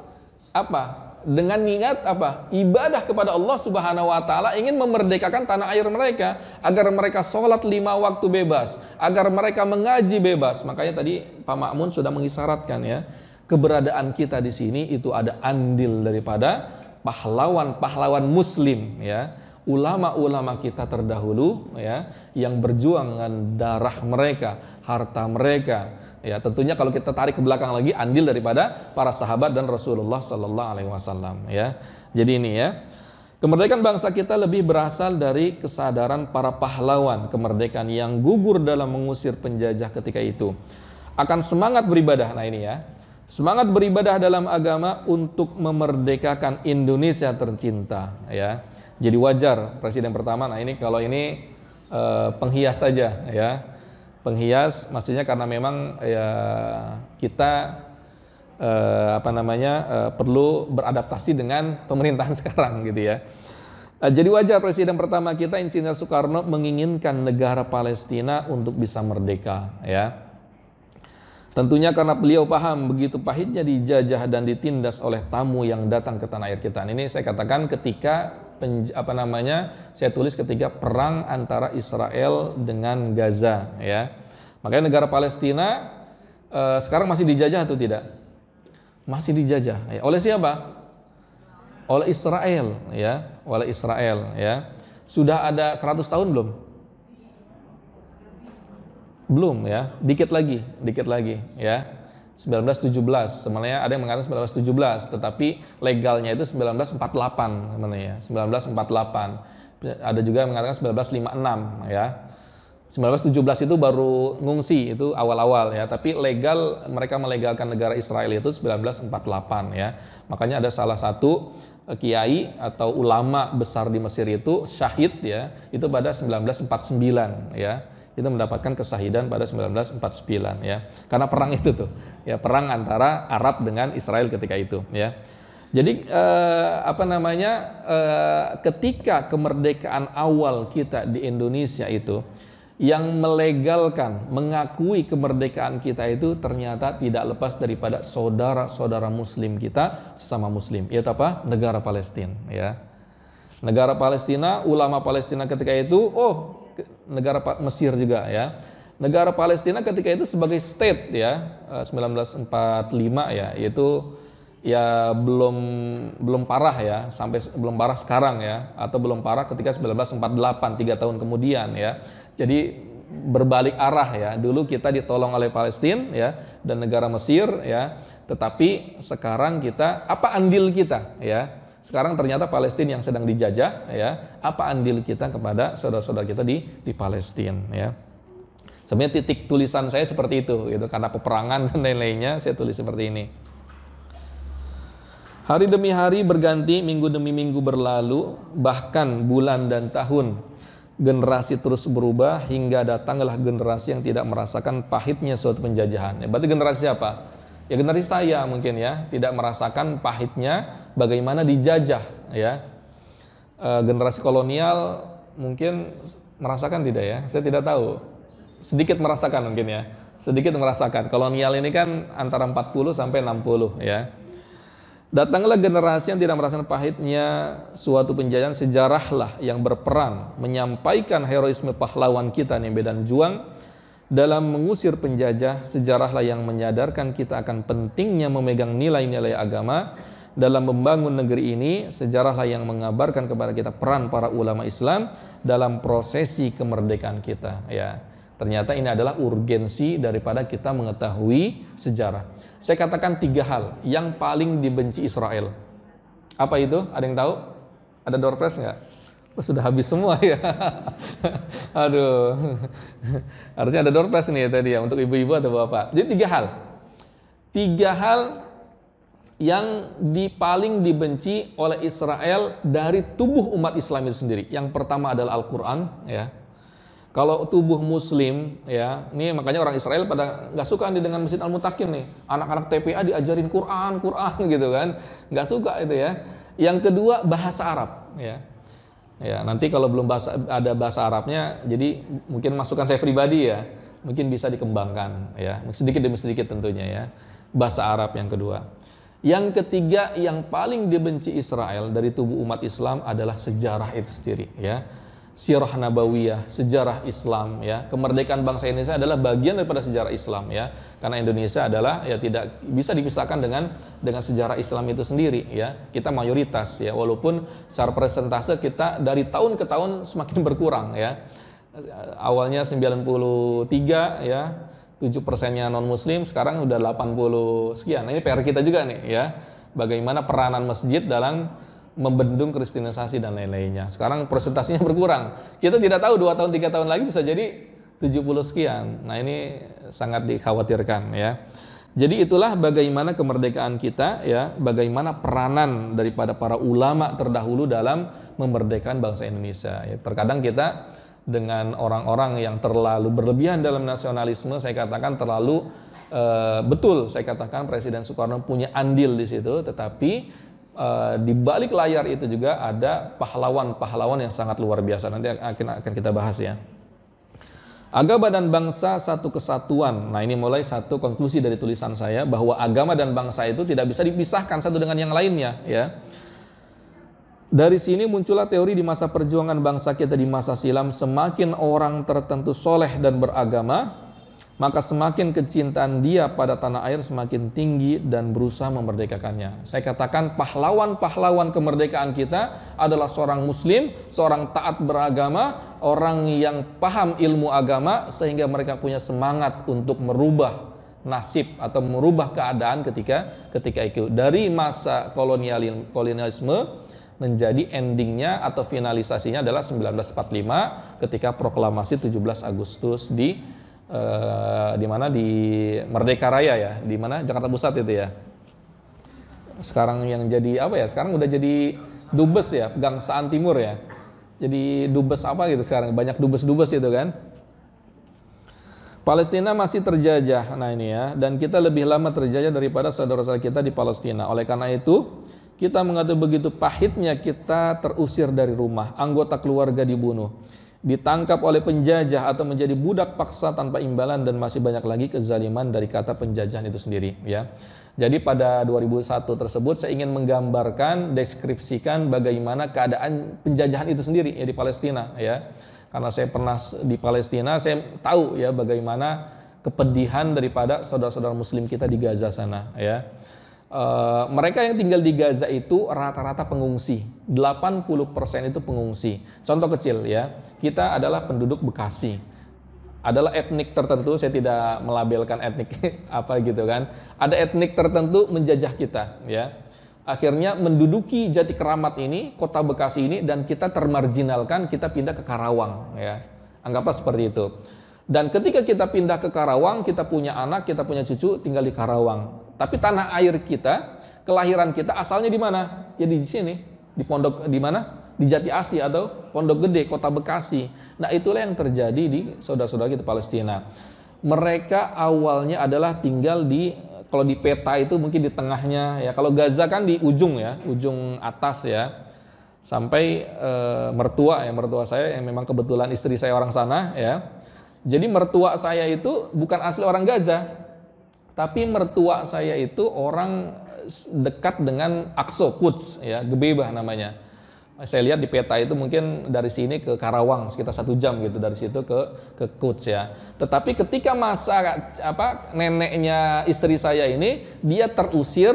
apa? Dengan niat apa? Ibadah kepada Allah Subhanahu wa taala ingin memerdekakan tanah air mereka agar mereka sholat lima waktu bebas, agar mereka mengaji bebas. Makanya tadi Pak Makmun sudah mengisyaratkan ya keberadaan kita di sini itu ada andil daripada pahlawan-pahlawan muslim ya ulama-ulama kita terdahulu ya yang berjuang dengan darah mereka, harta mereka. Ya, tentunya kalau kita tarik ke belakang lagi andil daripada para sahabat dan Rasulullah sallallahu alaihi wasallam ya. Jadi ini ya. Kemerdekaan bangsa kita lebih berasal dari kesadaran para pahlawan kemerdekaan yang gugur dalam mengusir penjajah ketika itu. Akan semangat beribadah. Nah, ini ya. Semangat beribadah dalam agama untuk memerdekakan Indonesia tercinta ya. Jadi wajar presiden pertama. Nah, ini kalau ini eh, penghias saja ya. Penghias maksudnya karena memang ya kita eh, apa namanya eh, perlu beradaptasi dengan pemerintahan <laughs> sekarang gitu ya. Eh, jadi wajar presiden pertama kita Insinyur Soekarno menginginkan negara Palestina untuk bisa merdeka ya Tentunya karena beliau paham begitu pahitnya dijajah dan ditindas oleh tamu yang datang ke tanah air kita. Ini saya katakan ketika apa namanya? Saya tulis ketika perang antara Israel dengan Gaza ya. Makanya negara Palestina eh, sekarang masih dijajah atau tidak? Masih dijajah. Ya. Oleh siapa? Oleh Israel ya, oleh Israel ya. Sudah ada 100 tahun belum? Belum ya, dikit lagi, dikit lagi ya. 1917 sebenarnya ada yang mengatakan 1917 tetapi legalnya itu 1948 sebenarnya 1948 ya. ada juga yang mengatakan 1956 ya 1917 itu baru ngungsi itu awal-awal ya tapi legal mereka melegalkan negara Israel itu 1948 ya makanya ada salah satu eh, kiai atau ulama besar di Mesir itu syahid ya itu pada 1949 ya itu mendapatkan kesahidan pada 1949 ya. Karena perang itu tuh, ya perang antara Arab dengan Israel ketika itu ya. Jadi eh, apa namanya eh, ketika kemerdekaan awal kita di Indonesia itu yang melegalkan, mengakui kemerdekaan kita itu ternyata tidak lepas daripada saudara-saudara muslim kita sama muslim, yaitu apa? negara Palestina ya. Negara Palestina, ulama Palestina ketika itu, oh negara Mesir juga ya. Negara Palestina ketika itu sebagai state ya 1945 eh, ya yaitu ya belum belum parah ya sampai belum parah sekarang ya atau belum parah ketika 1948 tiga tahun kemudian ya jadi berbalik arah ya dulu kita ditolong oleh Palestina ya dan negara Mesir ya tetapi sekarang kita apa andil kita ya sekarang ternyata Palestina yang sedang dijajah, ya. Apa andil kita kepada saudara-saudara kita di di Palestina, ya. Sebenarnya titik tulisan saya seperti itu, gitu. Karena peperangan dan lain-lainnya, saya tulis seperti ini. Hari demi hari berganti, minggu demi minggu berlalu, bahkan bulan dan tahun. Generasi terus berubah hingga datanglah generasi yang tidak merasakan pahitnya suatu penjajahan. Ya, berarti generasi apa? ya generasi saya mungkin ya tidak merasakan pahitnya bagaimana dijajah ya e, generasi kolonial mungkin merasakan tidak ya saya tidak tahu sedikit merasakan mungkin ya sedikit merasakan kolonial ini kan antara 40 sampai 60 ya Datanglah generasi yang tidak merasakan pahitnya suatu penjajahan sejarahlah yang berperan menyampaikan heroisme pahlawan kita nih Medan Juang dalam mengusir penjajah, sejarahlah yang menyadarkan kita akan pentingnya memegang nilai-nilai agama. Dalam membangun negeri ini, sejarahlah yang mengabarkan kepada kita peran para ulama Islam dalam prosesi kemerdekaan kita. Ya, ternyata ini adalah urgensi daripada kita mengetahui sejarah. Saya katakan tiga hal yang paling dibenci Israel. Apa itu? Ada yang tahu? Ada door nggak? oh, sudah habis semua ya. <laughs> Aduh. Harusnya ada door prize nih ya tadi ya untuk ibu-ibu atau bapak. Jadi tiga hal. Tiga hal yang paling dibenci oleh Israel dari tubuh umat Islam itu sendiri. Yang pertama adalah Al-Qur'an ya. Kalau tubuh muslim ya, ini makanya orang Israel pada nggak suka nih dengan Masjid Al-Mutakin nih. Anak-anak TPA diajarin Quran, Quran <laughs> gitu kan. nggak suka itu ya. Yang kedua bahasa Arab ya Ya, nanti kalau belum bahasa, ada bahasa Arabnya, jadi mungkin masukan saya pribadi ya, mungkin bisa dikembangkan ya, sedikit demi sedikit tentunya ya. Bahasa Arab yang kedua. Yang ketiga yang paling dibenci Israel dari tubuh umat Islam adalah sejarah itu sendiri ya sirah nabawiyah, sejarah Islam ya. Kemerdekaan bangsa Indonesia adalah bagian daripada sejarah Islam ya. Karena Indonesia adalah ya tidak bisa dipisahkan dengan dengan sejarah Islam itu sendiri ya. Kita mayoritas ya walaupun secara persentase kita dari tahun ke tahun semakin berkurang ya. Awalnya 93 ya, 7 persennya non muslim sekarang sudah 80 sekian. Nah, ini PR kita juga nih ya. Bagaimana peranan masjid dalam membendung kristenisasi dan lain-lainnya. Sekarang presentasinya berkurang. Kita tidak tahu dua tahun tiga tahun lagi bisa jadi 70 sekian. Nah, ini sangat dikhawatirkan ya. Jadi itulah bagaimana kemerdekaan kita ya, bagaimana peranan daripada para ulama terdahulu dalam memerdekakan bangsa Indonesia. Ya, terkadang kita dengan orang-orang yang terlalu berlebihan dalam nasionalisme, saya katakan terlalu e, betul. Saya katakan Presiden Soekarno punya andil di situ, tetapi Eh, di balik layar itu juga ada pahlawan-pahlawan yang sangat luar biasa. Nanti akan, akan kita bahas ya. Agama dan bangsa satu kesatuan. Nah ini mulai satu konklusi dari tulisan saya bahwa agama dan bangsa itu tidak bisa dipisahkan satu dengan yang lainnya. Ya. Dari sini muncullah teori di masa perjuangan bangsa kita di masa silam semakin orang tertentu soleh dan beragama maka semakin kecintaan dia pada tanah air semakin tinggi dan berusaha memerdekakannya. Saya katakan pahlawan-pahlawan kemerdekaan kita adalah seorang muslim, seorang taat beragama, orang yang paham ilmu agama sehingga mereka punya semangat untuk merubah nasib atau merubah keadaan ketika ketika itu dari masa kolonialisme menjadi endingnya atau finalisasinya adalah 1945 ketika proklamasi 17 Agustus di Eh, di mana di Merdeka Raya ya, di mana Jakarta Pusat itu ya. Sekarang yang jadi apa ya? Sekarang udah jadi dubes ya, Gangsaan Timur ya. Jadi dubes apa gitu sekarang? Banyak dubes-dubes itu kan. Palestina masih terjajah, nah ini ya, dan kita lebih lama terjajah daripada saudara-saudara kita di Palestina. Oleh karena itu, kita mengatakan begitu pahitnya kita terusir dari rumah, anggota keluarga dibunuh ditangkap oleh penjajah atau menjadi budak paksa tanpa imbalan dan masih banyak lagi kezaliman dari kata penjajahan itu sendiri ya. Jadi pada 2001 tersebut saya ingin menggambarkan deskripsikan bagaimana keadaan penjajahan itu sendiri ya di Palestina ya. Karena saya pernah di Palestina saya tahu ya bagaimana kepedihan daripada saudara-saudara muslim kita di Gaza sana ya Eh, mereka yang tinggal di Gaza itu rata-rata pengungsi. 80% itu pengungsi. Contoh kecil ya, kita adalah penduduk Bekasi. Adalah etnik tertentu, saya tidak melabelkan etnik <laughs> apa gitu kan. Ada etnik tertentu menjajah kita ya. Akhirnya menduduki jati keramat ini, kota Bekasi ini, dan kita termarginalkan, kita pindah ke Karawang ya. Anggaplah seperti itu. Dan ketika kita pindah ke Karawang, kita punya anak, kita punya cucu, tinggal di Karawang tapi tanah air kita, kelahiran kita asalnya di mana? Ya di sini, di pondok di mana? Di Jati Asi atau Pondok Gede, Kota Bekasi. Nah, itulah yang terjadi di saudara-saudara kita Palestina. Mereka awalnya adalah tinggal di kalau di peta itu mungkin di tengahnya ya. Kalau Gaza kan di ujung ya, ujung atas ya. Sampai e, mertua ya, mertua saya yang memang kebetulan istri saya orang sana ya. Jadi mertua saya itu bukan asli orang Gaza, tapi mertua saya itu orang eh, dekat dengan Akso Kuts, ya, Gebebah namanya. Saya lihat di peta itu mungkin dari sini ke Karawang sekitar satu jam gitu dari situ ke ke Kuts ya. Tetapi ketika masa apa neneknya istri saya ini dia terusir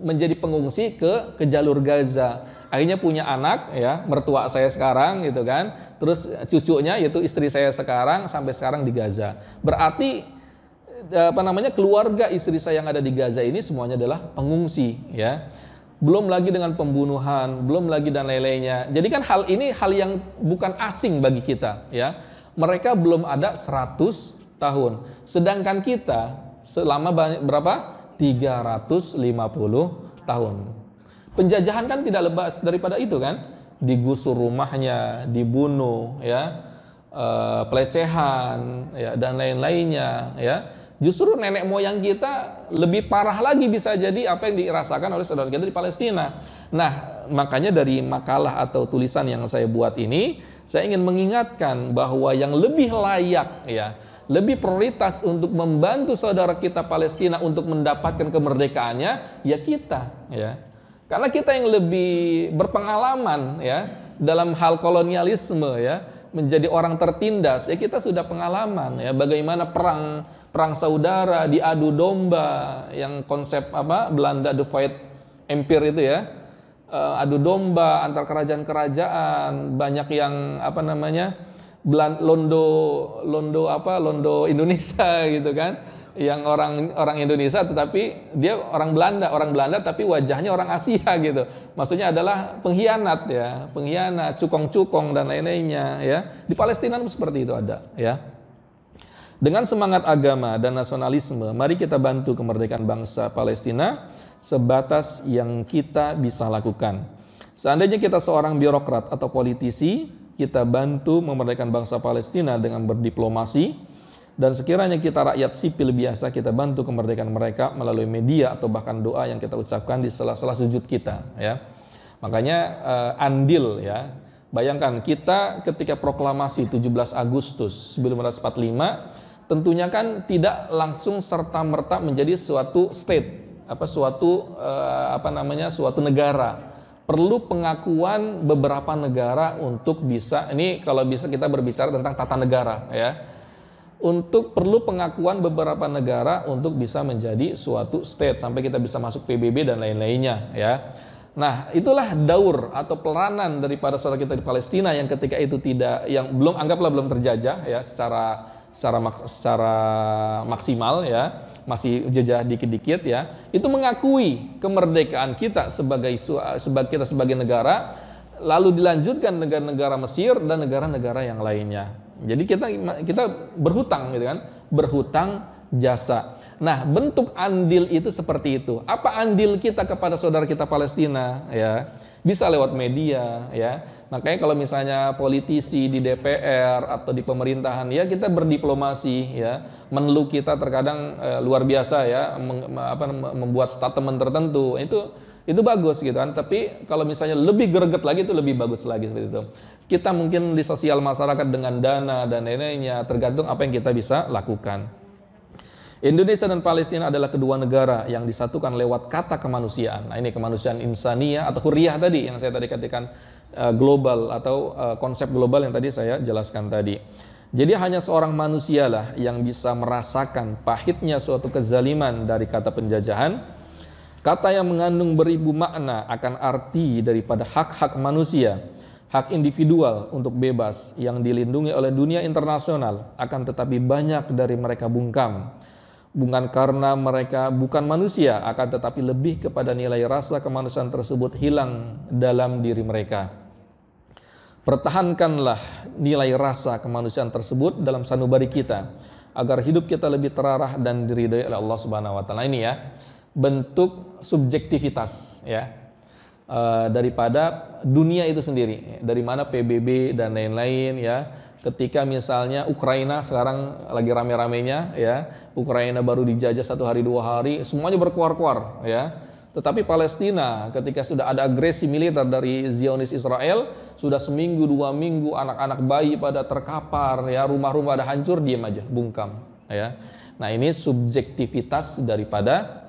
menjadi pengungsi ke ke jalur Gaza. Akhirnya punya anak ya, mertua saya sekarang gitu kan. Terus cucunya yaitu istri saya sekarang sampai sekarang di Gaza. Berarti Eh, apa namanya keluarga istri saya yang ada di Gaza ini semuanya adalah pengungsi ya belum lagi dengan pembunuhan belum lagi dan lain-lainnya jadi kan hal ini hal yang bukan asing bagi kita ya mereka belum ada 100 tahun sedangkan kita selama berapa 350 tahun penjajahan kan tidak lepas daripada itu kan digusur rumahnya dibunuh ya eh, pelecehan ya dan lain-lainnya ya justru nenek moyang kita lebih parah lagi bisa jadi apa yang dirasakan oleh saudara kita di Palestina. Nah, makanya dari makalah atau tulisan yang saya buat ini, saya ingin mengingatkan bahwa yang lebih layak ya, lebih prioritas untuk membantu saudara kita Palestina untuk mendapatkan kemerdekaannya ya kita ya. Karena kita yang lebih berpengalaman ya dalam hal kolonialisme ya menjadi orang tertindas ya kita sudah pengalaman ya bagaimana perang perang saudara diadu domba yang konsep apa Belanda the fight empire itu ya eh, adu domba antar kerajaan-kerajaan banyak yang apa namanya londo londo apa londo Indonesia <laughs> gitu kan yang orang orang Indonesia tetapi dia orang Belanda, orang Belanda tapi wajahnya orang Asia gitu. Maksudnya adalah pengkhianat ya, pengkhianat, cukong-cukong dan lain-lainnya ya. Di Palestina seperti itu ada ya. Dengan semangat agama dan nasionalisme, mari kita bantu kemerdekaan bangsa Palestina sebatas yang kita bisa lakukan. Seandainya kita seorang birokrat atau politisi, kita bantu memerdekakan bangsa Palestina dengan berdiplomasi, dan sekiranya kita rakyat sipil biasa kita bantu kemerdekaan mereka melalui media atau bahkan doa yang kita ucapkan di sela-sela sujud kita ya. Makanya uh, andil ya. Bayangkan kita ketika proklamasi 17 Agustus 1945 tentunya kan tidak langsung serta merta menjadi suatu state apa suatu uh, apa namanya suatu negara perlu pengakuan beberapa negara untuk bisa ini kalau bisa kita berbicara tentang tata negara ya untuk perlu pengakuan beberapa negara untuk bisa menjadi suatu state sampai kita bisa masuk PBB dan lain-lainnya ya. Nah, itulah daur atau peranan daripada saudara kita di Palestina yang ketika itu tidak yang belum anggaplah belum terjajah ya secara secara secara maksimal ya, masih jejah dikit-dikit ya. Itu mengakui kemerdekaan kita sebagai sebagai kita sebagai negara lalu dilanjutkan negara-negara Mesir dan negara-negara yang lainnya. Jadi kita kita berhutang gitu kan, berhutang jasa. Nah, bentuk andil itu seperti itu. Apa andil kita kepada saudara kita Palestina ya? Bisa lewat media ya. Makanya kalau misalnya politisi di DPR atau di pemerintahan ya kita berdiplomasi ya. Menlu kita terkadang eh, luar biasa ya, meng, apa, membuat statement tertentu. Itu itu bagus gitu kan tapi kalau misalnya lebih greget lagi itu lebih bagus lagi seperti itu kita mungkin di sosial masyarakat dengan dana dan lain-lainnya tergantung apa yang kita bisa lakukan Indonesia dan Palestina adalah kedua negara yang disatukan lewat kata kemanusiaan. Nah ini kemanusiaan insania atau huriah tadi yang saya tadi katakan eh, global atau eh, konsep global yang tadi saya jelaskan tadi. Jadi hanya seorang manusialah yang bisa merasakan pahitnya suatu kezaliman dari kata penjajahan Kata yang mengandung beribu makna akan arti daripada hak-hak manusia, hak individual untuk bebas yang dilindungi oleh dunia internasional, akan tetapi banyak dari mereka bungkam. Bukan karena mereka bukan manusia, akan tetapi lebih kepada nilai rasa kemanusiaan tersebut hilang dalam diri mereka. Pertahankanlah nilai rasa kemanusiaan tersebut dalam sanubari kita agar hidup kita lebih terarah dan diridai oleh Allah Subhanahu wa taala ini ya bentuk subjektivitas ya e, daripada dunia itu sendiri ya. dari mana PBB dan lain-lain ya ketika misalnya Ukraina sekarang lagi rame-ramenya ya Ukraina baru dijajah satu hari dua hari semuanya berkuar-kuar ya tetapi Palestina ketika sudah ada agresi militer dari Zionis Israel, sudah seminggu dua minggu anak-anak bayi pada terkapar, ya rumah-rumah ada hancur, diam aja, bungkam. Ya. Nah ini subjektivitas daripada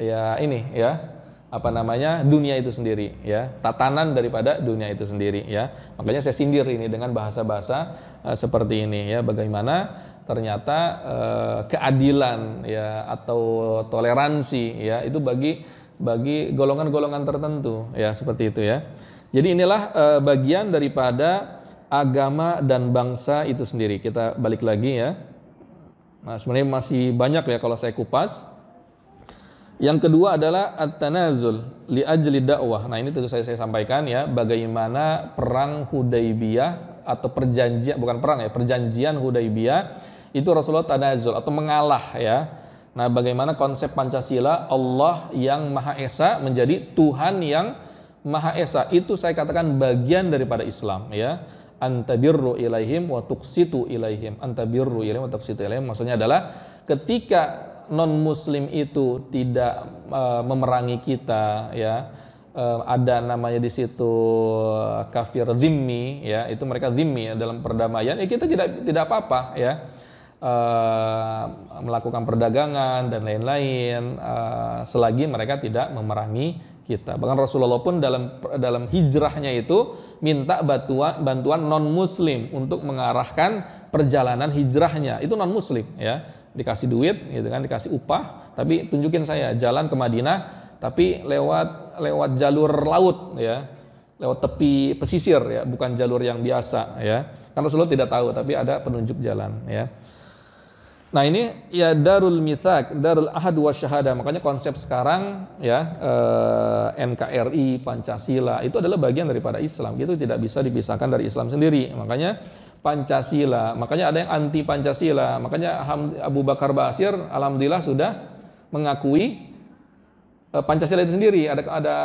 ya ini ya apa namanya dunia itu sendiri ya tatanan daripada dunia itu sendiri ya makanya saya sindir ini dengan bahasa-bahasa uh, seperti ini ya bagaimana ternyata uh, keadilan ya atau toleransi ya itu bagi bagi golongan-golongan tertentu ya seperti itu ya jadi inilah uh, bagian daripada agama dan bangsa itu sendiri kita balik lagi ya nah sebenarnya masih banyak ya kalau saya kupas yang kedua adalah at-tanazul li ajli dakwah. Nah, ini tentu saya saya sampaikan ya bagaimana perang hudaybiyah atau perjanjian bukan perang ya, perjanjian hudaybiyah itu Rasulullah tanazul atau mengalah ya. Nah, bagaimana konsep Pancasila Allah yang Maha Esa menjadi Tuhan yang Maha Esa. Itu saya katakan bagian daripada Islam ya. Antabirru ilaihim wa tuksitu ilaihim. Antabirru ilaihim wa tuksitu ilaihim maksudnya adalah ketika non muslim itu tidak uh, memerangi kita ya uh, ada namanya di situ eh, kafir zimmi ya itu mereka zimmi ya, dalam perdamaian ya kita tidak tidak apa-apa ya uh, melakukan perdagangan dan lain-lain uh, selagi mereka tidak memerangi kita bahkan Rasulullah pun dalam dalam hijrahnya itu minta bantuan bantuan non muslim untuk mengarahkan perjalanan hijrahnya itu non muslim ya dikasih duit gitu kan dikasih upah tapi tunjukin saya jalan ke Madinah tapi lewat lewat jalur laut ya lewat tepi pesisir ya bukan jalur yang biasa ya kan Rasulullah tidak tahu tapi ada penunjuk jalan ya Nah ini ya darul misak, darul ahad wa syahada. Makanya konsep sekarang ya eh, NKRI, Pancasila itu adalah bagian daripada Islam. Itu tidak bisa dipisahkan dari Islam sendiri. Makanya Pancasila, makanya ada yang anti Pancasila. Makanya Abu Bakar Basir alhamdulillah sudah mengakui eh, Pancasila itu sendiri. Ada ada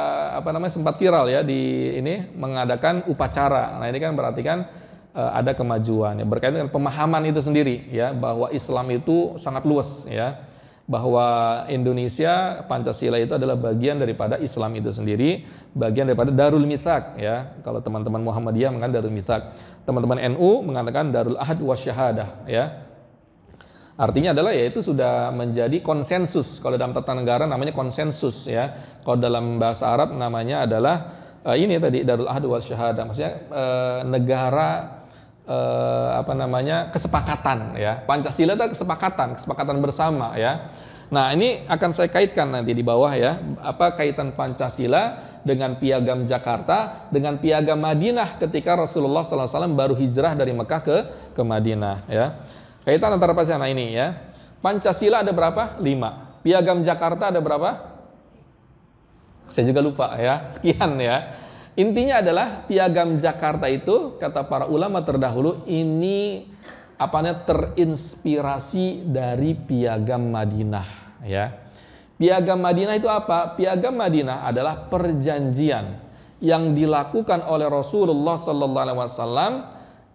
apa namanya sempat viral ya di ini mengadakan upacara. Nah ini kan berarti kan Eh, ada kemajuan ya berkaitan dengan pemahaman itu sendiri ya bahwa Islam itu sangat luas ya bahwa Indonesia Pancasila itu adalah bagian daripada Islam itu sendiri, bagian daripada Darul Mitsak ya. Kalau teman-teman Muhammadiyah mengatakan Darul Mitsak, teman-teman NU mengatakan Darul Ahad Was Syahadah ya. Artinya adalah ya itu sudah menjadi konsensus. Kalau dalam tata negara namanya konsensus ya. Kalau dalam bahasa Arab namanya adalah eh, ini tadi Darul Ahad Was Syahadah Maksudnya eh, negara eh, apa namanya kesepakatan ya Pancasila itu kesepakatan kesepakatan bersama ya nah ini akan saya kaitkan nanti di bawah ya apa kaitan Pancasila dengan piagam Jakarta dengan piagam Madinah ketika Rasulullah SAW baru hijrah dari Mekah ke ke Madinah ya kaitan antara Pancasila nah ini ya Pancasila ada berapa lima piagam Jakarta ada berapa saya juga lupa ya sekian ya Intinya adalah piagam Jakarta itu kata para ulama terdahulu ini apanya terinspirasi dari piagam Madinah ya. Piagam Madinah itu apa? Piagam Madinah adalah perjanjian yang dilakukan oleh Rasulullah sallallahu alaihi wasallam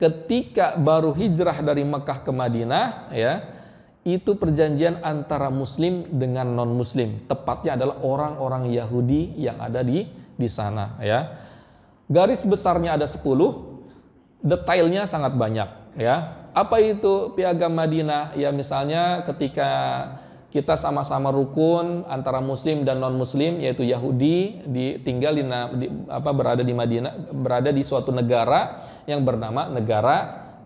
ketika baru hijrah dari Mekah ke Madinah ya. Itu perjanjian antara muslim dengan non muslim. Tepatnya adalah orang-orang Yahudi yang ada di di sana ya Garis besarnya ada 10, detailnya sangat banyak ya. Apa itu piagam Madinah? Ya misalnya ketika kita sama-sama rukun antara muslim dan non muslim yaitu Yahudi ditinggal tinggal di, di apa berada di Madinah berada di suatu negara yang bernama negara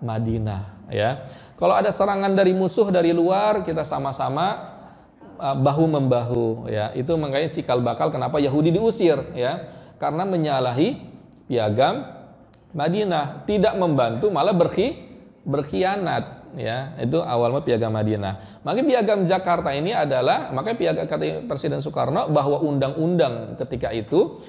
Madinah ya. Kalau ada serangan dari musuh dari luar kita sama-sama e, bahu membahu ya. Itu makanya cikal bakal kenapa Yahudi diusir ya karena menyalahi piagam Madinah, tidak membantu malah berkhi, berkhianat ya. Itu awalnya piagam Madinah. Maka piagam Jakarta ini adalah maka piagam kata Presiden Soekarno bahwa undang-undang ketika itu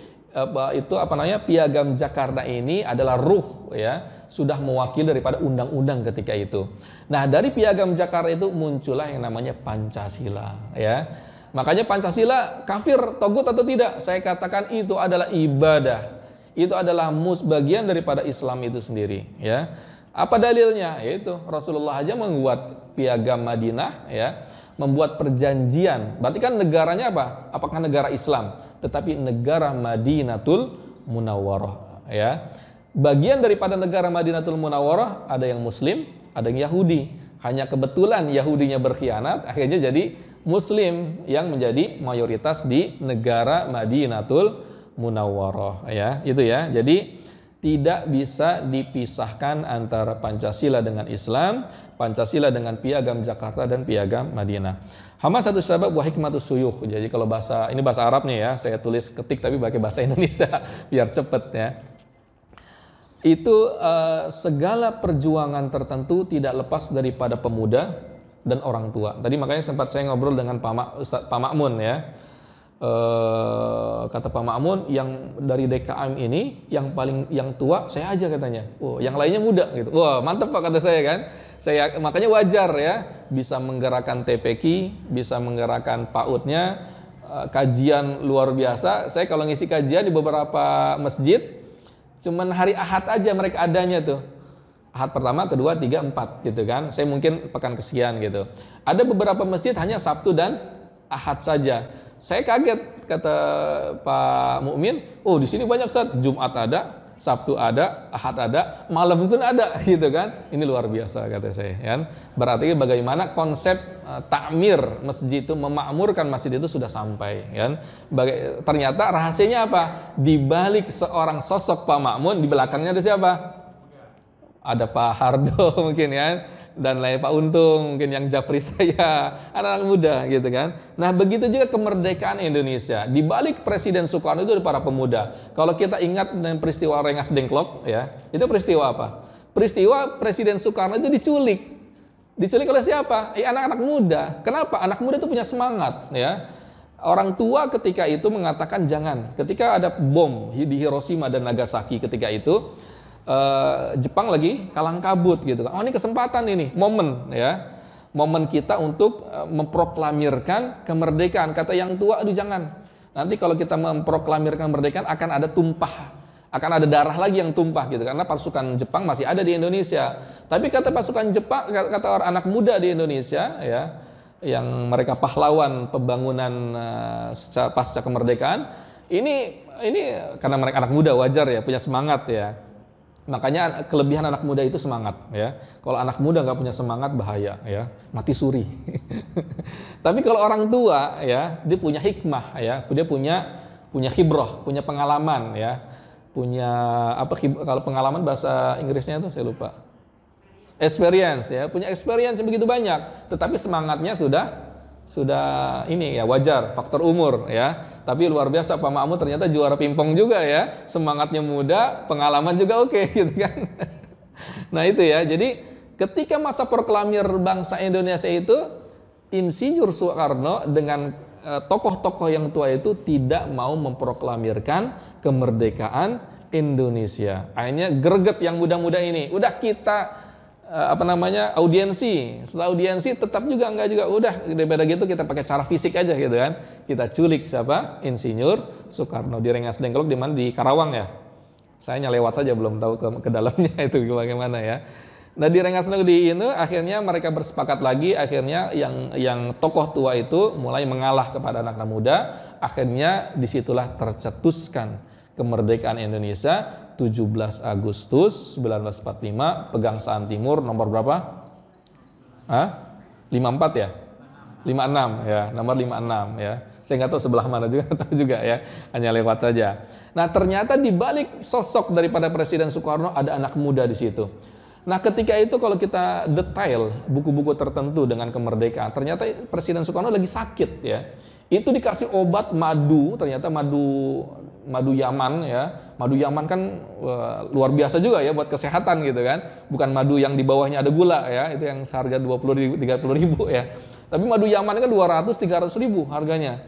itu apa namanya piagam Jakarta ini adalah ruh ya sudah mewakili daripada undang-undang ketika itu. Nah dari piagam Jakarta itu muncullah yang namanya Pancasila ya. Makanya Pancasila kafir togut atau tidak? Saya katakan itu adalah ibadah itu adalah mus bagian daripada Islam itu sendiri ya apa dalilnya yaitu Rasulullah aja membuat piagam Madinah ya membuat perjanjian berarti kan negaranya apa apakah negara Islam tetapi negara Madinatul Munawwarah ya bagian daripada negara Madinatul Munawwarah ada yang muslim ada yang Yahudi hanya kebetulan Yahudinya berkhianat akhirnya jadi muslim yang menjadi mayoritas di negara Madinatul Munawwarah ya itu ya jadi tidak bisa dipisahkan antara Pancasila dengan Islam, Pancasila dengan Piagam Jakarta dan Piagam Madinah. Hama satu sahabat buah hikmatus suyuk Jadi kalau bahasa ini bahasa arabnya ya, saya tulis ketik tapi pakai bahasa Indonesia <laughs> biar cepet ya. Itu eh, segala perjuangan tertentu tidak lepas daripada pemuda dan orang tua. Tadi makanya sempat saya ngobrol dengan Pak Makmun ya Eh, kata Pak Mamun yang dari DKM ini yang paling yang tua saya aja katanya. Oh, yang lainnya muda gitu. Wah, mantep mantap Pak kata saya kan. Saya makanya wajar ya bisa menggerakkan TPQ, bisa menggerakkan PAUD-nya eh, kajian luar biasa. Saya kalau ngisi kajian di beberapa masjid cuman hari Ahad aja mereka adanya tuh. Ahad pertama, kedua, tiga, empat gitu kan. Saya mungkin pekan kesekian gitu. Ada beberapa masjid hanya Sabtu dan Ahad saja saya kaget kata Pak Mukmin, "Oh, di sini banyak saat Jumat ada, Sabtu ada, Ahad ada, malam pun ada <laughs> gitu kan. Ini luar biasa kata saya kan. Berarti bagaimana konsep eh, takmir masjid itu memakmurkan masjid itu sudah sampai kan. ternyata rahasianya apa? Di balik seorang sosok Pak Makmun di belakangnya ada siapa? Ada Pak Hardo <laughs> mungkin ya dan lain Pak Untung mungkin yang japri <laughs> saya anak-anak muda gitu kan nah begitu juga kemerdekaan Indonesia di balik Presiden Soekarno itu ada para pemuda kalau kita ingat dengan peristiwa Rengas Dengklok ya itu peristiwa apa peristiwa Presiden Soekarno itu diculik diculik oleh siapa ya anak-anak muda kenapa anak muda itu punya semangat ya Orang tua ketika itu mengatakan jangan. Ketika ada bom di Hiroshima dan Nagasaki ketika itu, Eh, Jepang lagi kalang kabut gitu. Kan. Oh ini kesempatan ini, momen ya. Momen kita untuk eh, memproklamirkan kemerdekaan. Kata yang tua, aduh jangan. Nanti kalau kita memproklamirkan kemerdekaan akan ada tumpah akan ada darah lagi yang tumpah gitu karena pasukan Jepang masih ada di Indonesia. Tapi kata pasukan Jepang kata orang anak muda di Indonesia ya yang mereka pahlawan pembangunan uh, pasca kemerdekaan ini ini karena mereka anak muda wajar ya punya semangat ya Makanya kelebihan anak muda itu semangat ya. Kalau anak muda nggak punya semangat bahaya ya, mati suri. <laughs> Tapi kalau orang tua ya, dia punya hikmah ya, dia punya punya hibroh punya pengalaman ya, punya apa kalau pengalaman bahasa Inggrisnya itu saya lupa. Experience ya, punya experience begitu banyak, tetapi semangatnya sudah sudah ini ya wajar faktor umur ya tapi luar biasa Pak Makmu ternyata juara pingpong juga ya semangatnya muda pengalaman juga oke okay, <laughs> gitu kan nah itu ya jadi ketika masa proklamir bangsa Indonesia itu Insinyur Soekarno dengan eh, tokoh-tokoh yang tua itu tidak mau memproklamirkan kemerdekaan Indonesia akhirnya greget yang muda-muda ini udah kita Eh, apa namanya audiensi setelah audiensi tetap juga enggak juga udah daripada gitu kita pakai cara fisik aja gitu kan kita culik siapa insinyur Soekarno di Rengas Dengklok di mana di Karawang ya saya hanya lewat saja belum tahu ke, ke dalamnya <laughs> itu bagaimana ya nah di Rengas Dengklok di itu akhirnya mereka bersepakat lagi akhirnya yang yang tokoh tua itu mulai mengalah kepada anak-anak muda akhirnya disitulah tercetuskan kemerdekaan Indonesia 17 Agustus 1945 Pegangsaan Timur nomor berapa? Hah? 54 ya? 56 ya, nomor 56 ya. Saya nggak tahu sebelah mana juga, <laughs> tahu juga ya, hanya lewat saja. Nah ternyata di balik sosok daripada Presiden Soekarno ada anak muda di situ. Nah ketika itu kalau kita detail buku-buku tertentu dengan kemerdekaan, ternyata Presiden Soekarno lagi sakit ya itu dikasih obat madu, ternyata madu madu Yaman ya. Madu Yaman kan eh, luar biasa juga ya buat kesehatan gitu kan. Bukan madu yang di bawahnya ada gula ya, itu yang seharga puluh ribu, puluh ribu ya. Tapi madu Yaman kan ratus tiga ratus ribu harganya.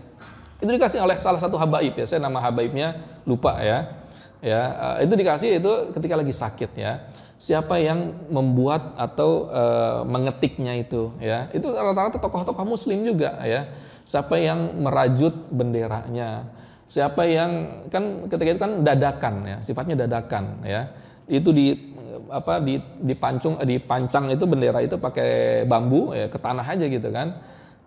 Itu dikasih oleh salah satu habaib ya. Saya nama habaibnya lupa ya ya eh, itu dikasih itu ketika lagi sakit ya siapa yang membuat atau uh, mengetiknya itu ya itu rata-rata tokoh-tokoh muslim juga ya siapa yang merajut benderanya siapa yang kan ketika itu kan dadakan ya sifatnya dadakan ya itu di apa di dipancung eh, dipancang itu bendera itu pakai bambu ya ke tanah aja gitu kan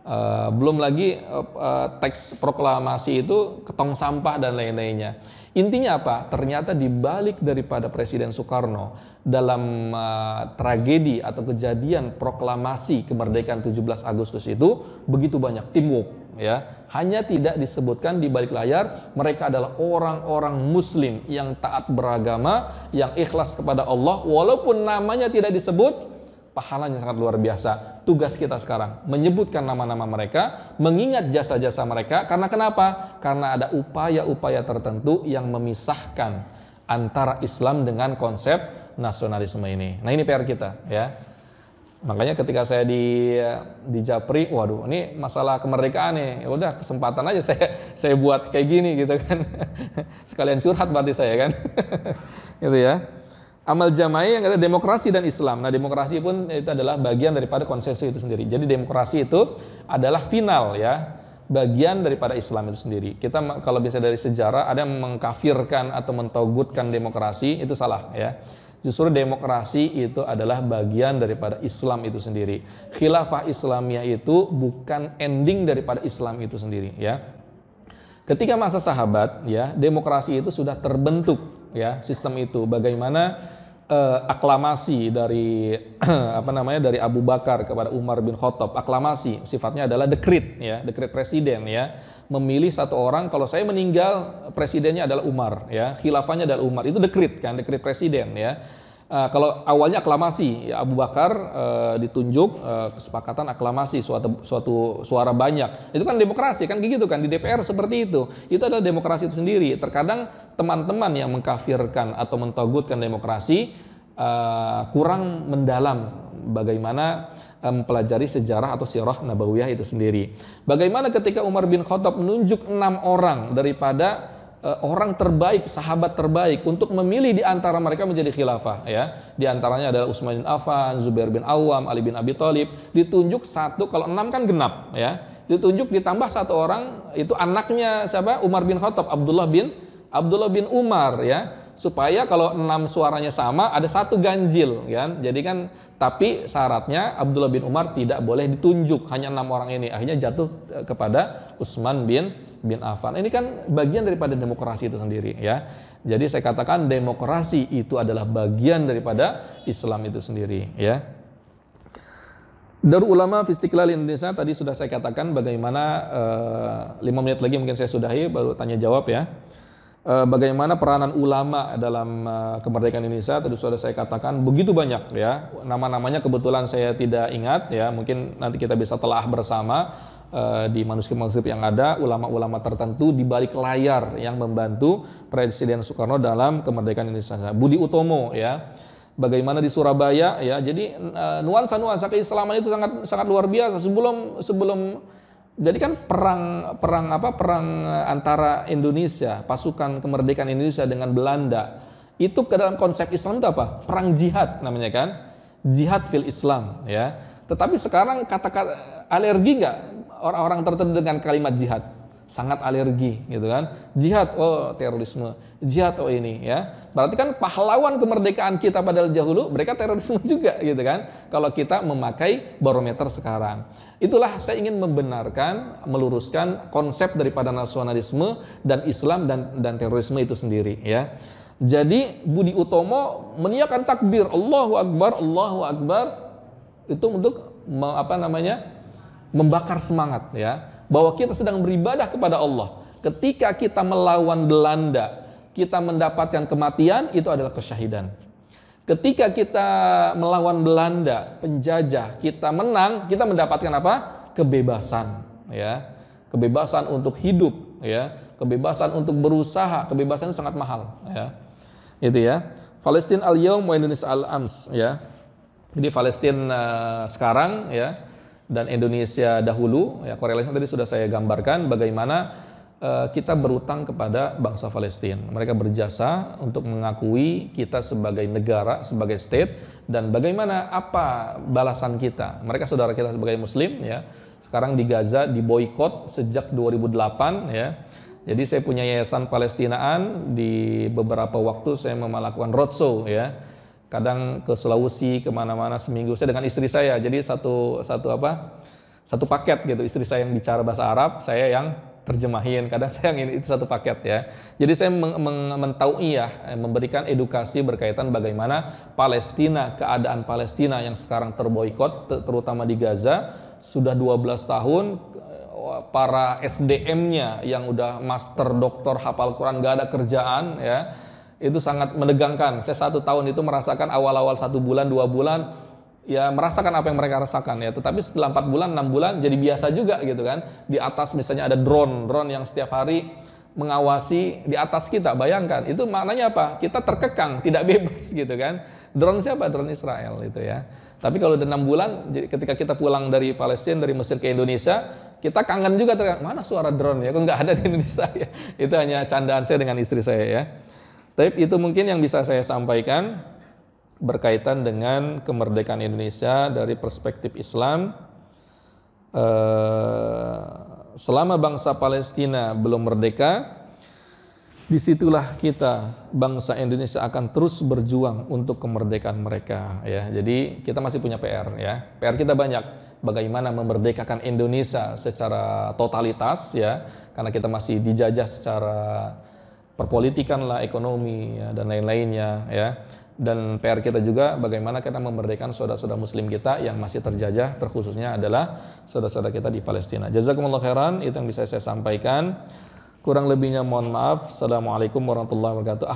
Uh, belum lagi uh, uh, teks proklamasi itu ketong sampah dan lain-lainnya. Intinya apa? Ternyata dibalik daripada Presiden Soekarno dalam uh, tragedi atau kejadian proklamasi kemerdekaan 17 Agustus itu begitu banyak teamwork ya. Hanya tidak disebutkan di balik layar mereka adalah orang-orang muslim yang taat beragama, yang ikhlas kepada Allah walaupun namanya tidak disebut pahalanya sangat luar biasa. Tugas kita sekarang menyebutkan nama-nama mereka, mengingat jasa-jasa mereka. Karena kenapa? Karena ada upaya-upaya tertentu yang memisahkan antara Islam dengan konsep nasionalisme ini. Nah, ini PR kita, ya. Makanya ketika saya di di Japri, waduh, ini masalah kemerdekaan nih. Ya udah kesempatan aja saya saya buat kayak gini gitu kan. <laughs> Sekalian curhat berarti saya kan. <laughs> gitu ya amal jamaah yang kata demokrasi dan Islam. Nah, demokrasi pun itu adalah bagian daripada konsensus itu sendiri. Jadi demokrasi itu adalah final ya, bagian daripada Islam itu sendiri. Kita kalau bisa dari sejarah ada yang mengkafirkan atau mentogutkan demokrasi itu salah ya. Justru demokrasi itu adalah bagian daripada Islam itu sendiri. Khilafah Islamiyah itu bukan ending daripada Islam itu sendiri ya. Ketika masa sahabat ya, demokrasi itu sudah terbentuk ya sistem itu bagaimana eh, aklamasi dari <clears throat> apa namanya dari Abu Bakar kepada Umar bin Khattab aklamasi sifatnya adalah dekrit ya dekrit presiden ya memilih satu orang kalau saya meninggal presidennya adalah Umar ya khilafahnya adalah Umar itu dekrit kan dekrit presiden ya Eh, kalau awalnya aklamasi, ya Abu Bakar uh, ditunjuk uh, kesepakatan aklamasi suatu suatu suara banyak. Itu kan demokrasi kan gitu kan di DPR seperti itu. Itu adalah demokrasi itu sendiri. Terkadang teman-teman yang mengkafirkan atau mentogutkan demokrasi uh, kurang mendalam bagaimana mempelajari sejarah atau sirah nabawiyah itu sendiri. Bagaimana ketika Umar bin Khattab menunjuk enam orang daripada Eh, orang terbaik, sahabat terbaik untuk memilih di antara mereka menjadi khilafah ya. Di antaranya adalah Utsman bin Affan, Zubair bin Awam, Ali bin Abi Thalib, ditunjuk satu kalau enam kan genap ya. Ditunjuk ditambah satu orang itu anaknya siapa? Umar bin Khattab, Abdullah bin Abdullah bin Umar ya supaya kalau enam suaranya sama ada satu ganjil kan jadi kan tapi syaratnya Abdullah bin Umar tidak boleh ditunjuk hanya enam orang ini akhirnya jatuh eh, kepada Utsman bin bin Affan ini kan bagian daripada demokrasi itu sendiri ya jadi saya katakan demokrasi itu adalah bagian daripada Islam itu sendiri ya Darul Ulama Fistiklal Indonesia tadi sudah saya katakan bagaimana eh, lima uh, menit lagi mungkin saya sudahi baru tanya jawab ya. Eh, bagaimana peranan ulama dalam eh, kemerdekaan Indonesia tadi sudah saya katakan begitu banyak ya nama-namanya kebetulan saya tidak ingat ya mungkin nanti kita bisa telah bersama eh, di manuskrip-manuskrip yang ada ulama-ulama tertentu di balik layar yang membantu Presiden Soekarno dalam kemerdekaan Indonesia Budi Utomo ya bagaimana di Surabaya ya jadi nuansa-nuansa keislaman itu sangat sangat luar biasa sebelum sebelum jadi kan perang perang apa perang eh, antara Indonesia pasukan kemerdekaan Indonesia dengan Belanda itu ke dalam konsep Islam itu apa perang jihad namanya kan jihad fil Islam ya tetapi sekarang kata-kata eh, alergi nggak orang-orang tertentu dengan kalimat jihad sangat alergi gitu kan. Jihad oh terorisme, jihad oh ini ya. Berarti kan pahlawan kemerdekaan kita pada dahulu mereka terorisme <laughs> juga gitu kan. Kalau kita memakai barometer sekarang. Itulah saya ingin membenarkan, meluruskan konsep daripada nasionalisme dan Islam dan dan terorisme itu sendiri ya. Jadi Budi Utomo meniakan takbir Allahu Akbar, Allahu Akbar itu untuk apa namanya membakar semangat ya bahwa kita sedang beribadah kepada Allah. Ketika kita melawan Belanda, kita mendapatkan kematian, itu adalah kesyahidan. Ketika kita melawan Belanda, penjajah, kita menang, kita mendapatkan apa? Kebebasan, ya. Kebebasan untuk hidup, ya. Kebebasan untuk berusaha, kebebasan itu sangat mahal, ya. Itu ya. Palestina al-yaum wa Indonesia al-ams, ya. Jadi Palestina eh, sekarang, ya dan Indonesia dahulu, ya korelasinya tadi sudah saya gambarkan bagaimana eh, kita berutang kepada bangsa Palestina. Mereka berjasa untuk mengakui kita sebagai negara, sebagai state dan bagaimana apa balasan kita. Mereka saudara kita sebagai muslim ya. Sekarang di Gaza diboykot sejak 2008 ya. Jadi saya punya yayasan Palestinaan di beberapa waktu saya melakukan roadshow ya kadang ke Sulawesi kemana-mana seminggu saya dengan istri saya jadi satu satu apa satu paket gitu istri saya yang bicara bahasa Arab saya yang terjemahin kadang <laughs> saya yang ini itu satu paket ya jadi saya meng, meng, mentauiyah eh, memberikan edukasi berkaitan bagaimana Palestina keadaan Palestina yang sekarang terboikot terutama di Gaza sudah 12 tahun eh, para SDM-nya yang udah master doktor hafal Quran gak ada kerjaan ya itu sangat menegangkan. Saya satu tahun itu merasakan awal-awal satu bulan, dua bulan, ya merasakan apa yang mereka rasakan ya. Tetapi setelah empat bulan, enam bulan jadi biasa juga gitu kan. Di atas misalnya ada drone, drone yang setiap hari mengawasi di atas kita. Bayangkan, itu maknanya apa? Kita terkekang, tidak bebas gitu kan. Drone siapa? Drone Israel itu ya. Tapi kalau udah enam bulan, ketika kita pulang dari Palestina, dari Mesir ke Indonesia, kita kangen juga mana suara drone ya? Kok nggak ada di Indonesia ya? Itu hanya candaan saya dengan istri saya ya. Tapi itu mungkin yang bisa saya sampaikan berkaitan dengan kemerdekaan Indonesia dari perspektif Islam. Eh, selama bangsa Palestina belum merdeka, disitulah kita bangsa Indonesia akan terus berjuang untuk kemerdekaan mereka. Ya, jadi kita masih punya PR ya. PR kita banyak. Bagaimana memerdekakan Indonesia secara totalitas ya, karena kita masih dijajah secara perpolitikan lah ekonomi ya, dan lain-lainnya ya dan PR kita juga bagaimana kita memerdekakan saudara-saudara muslim kita yang masih terjajah terkhususnya adalah saudara-saudara kita di Palestina. Jazakumullah khairan itu yang bisa saya sampaikan. Kurang lebihnya mohon maaf. Assalamualaikum warahmatullahi wabarakatuh.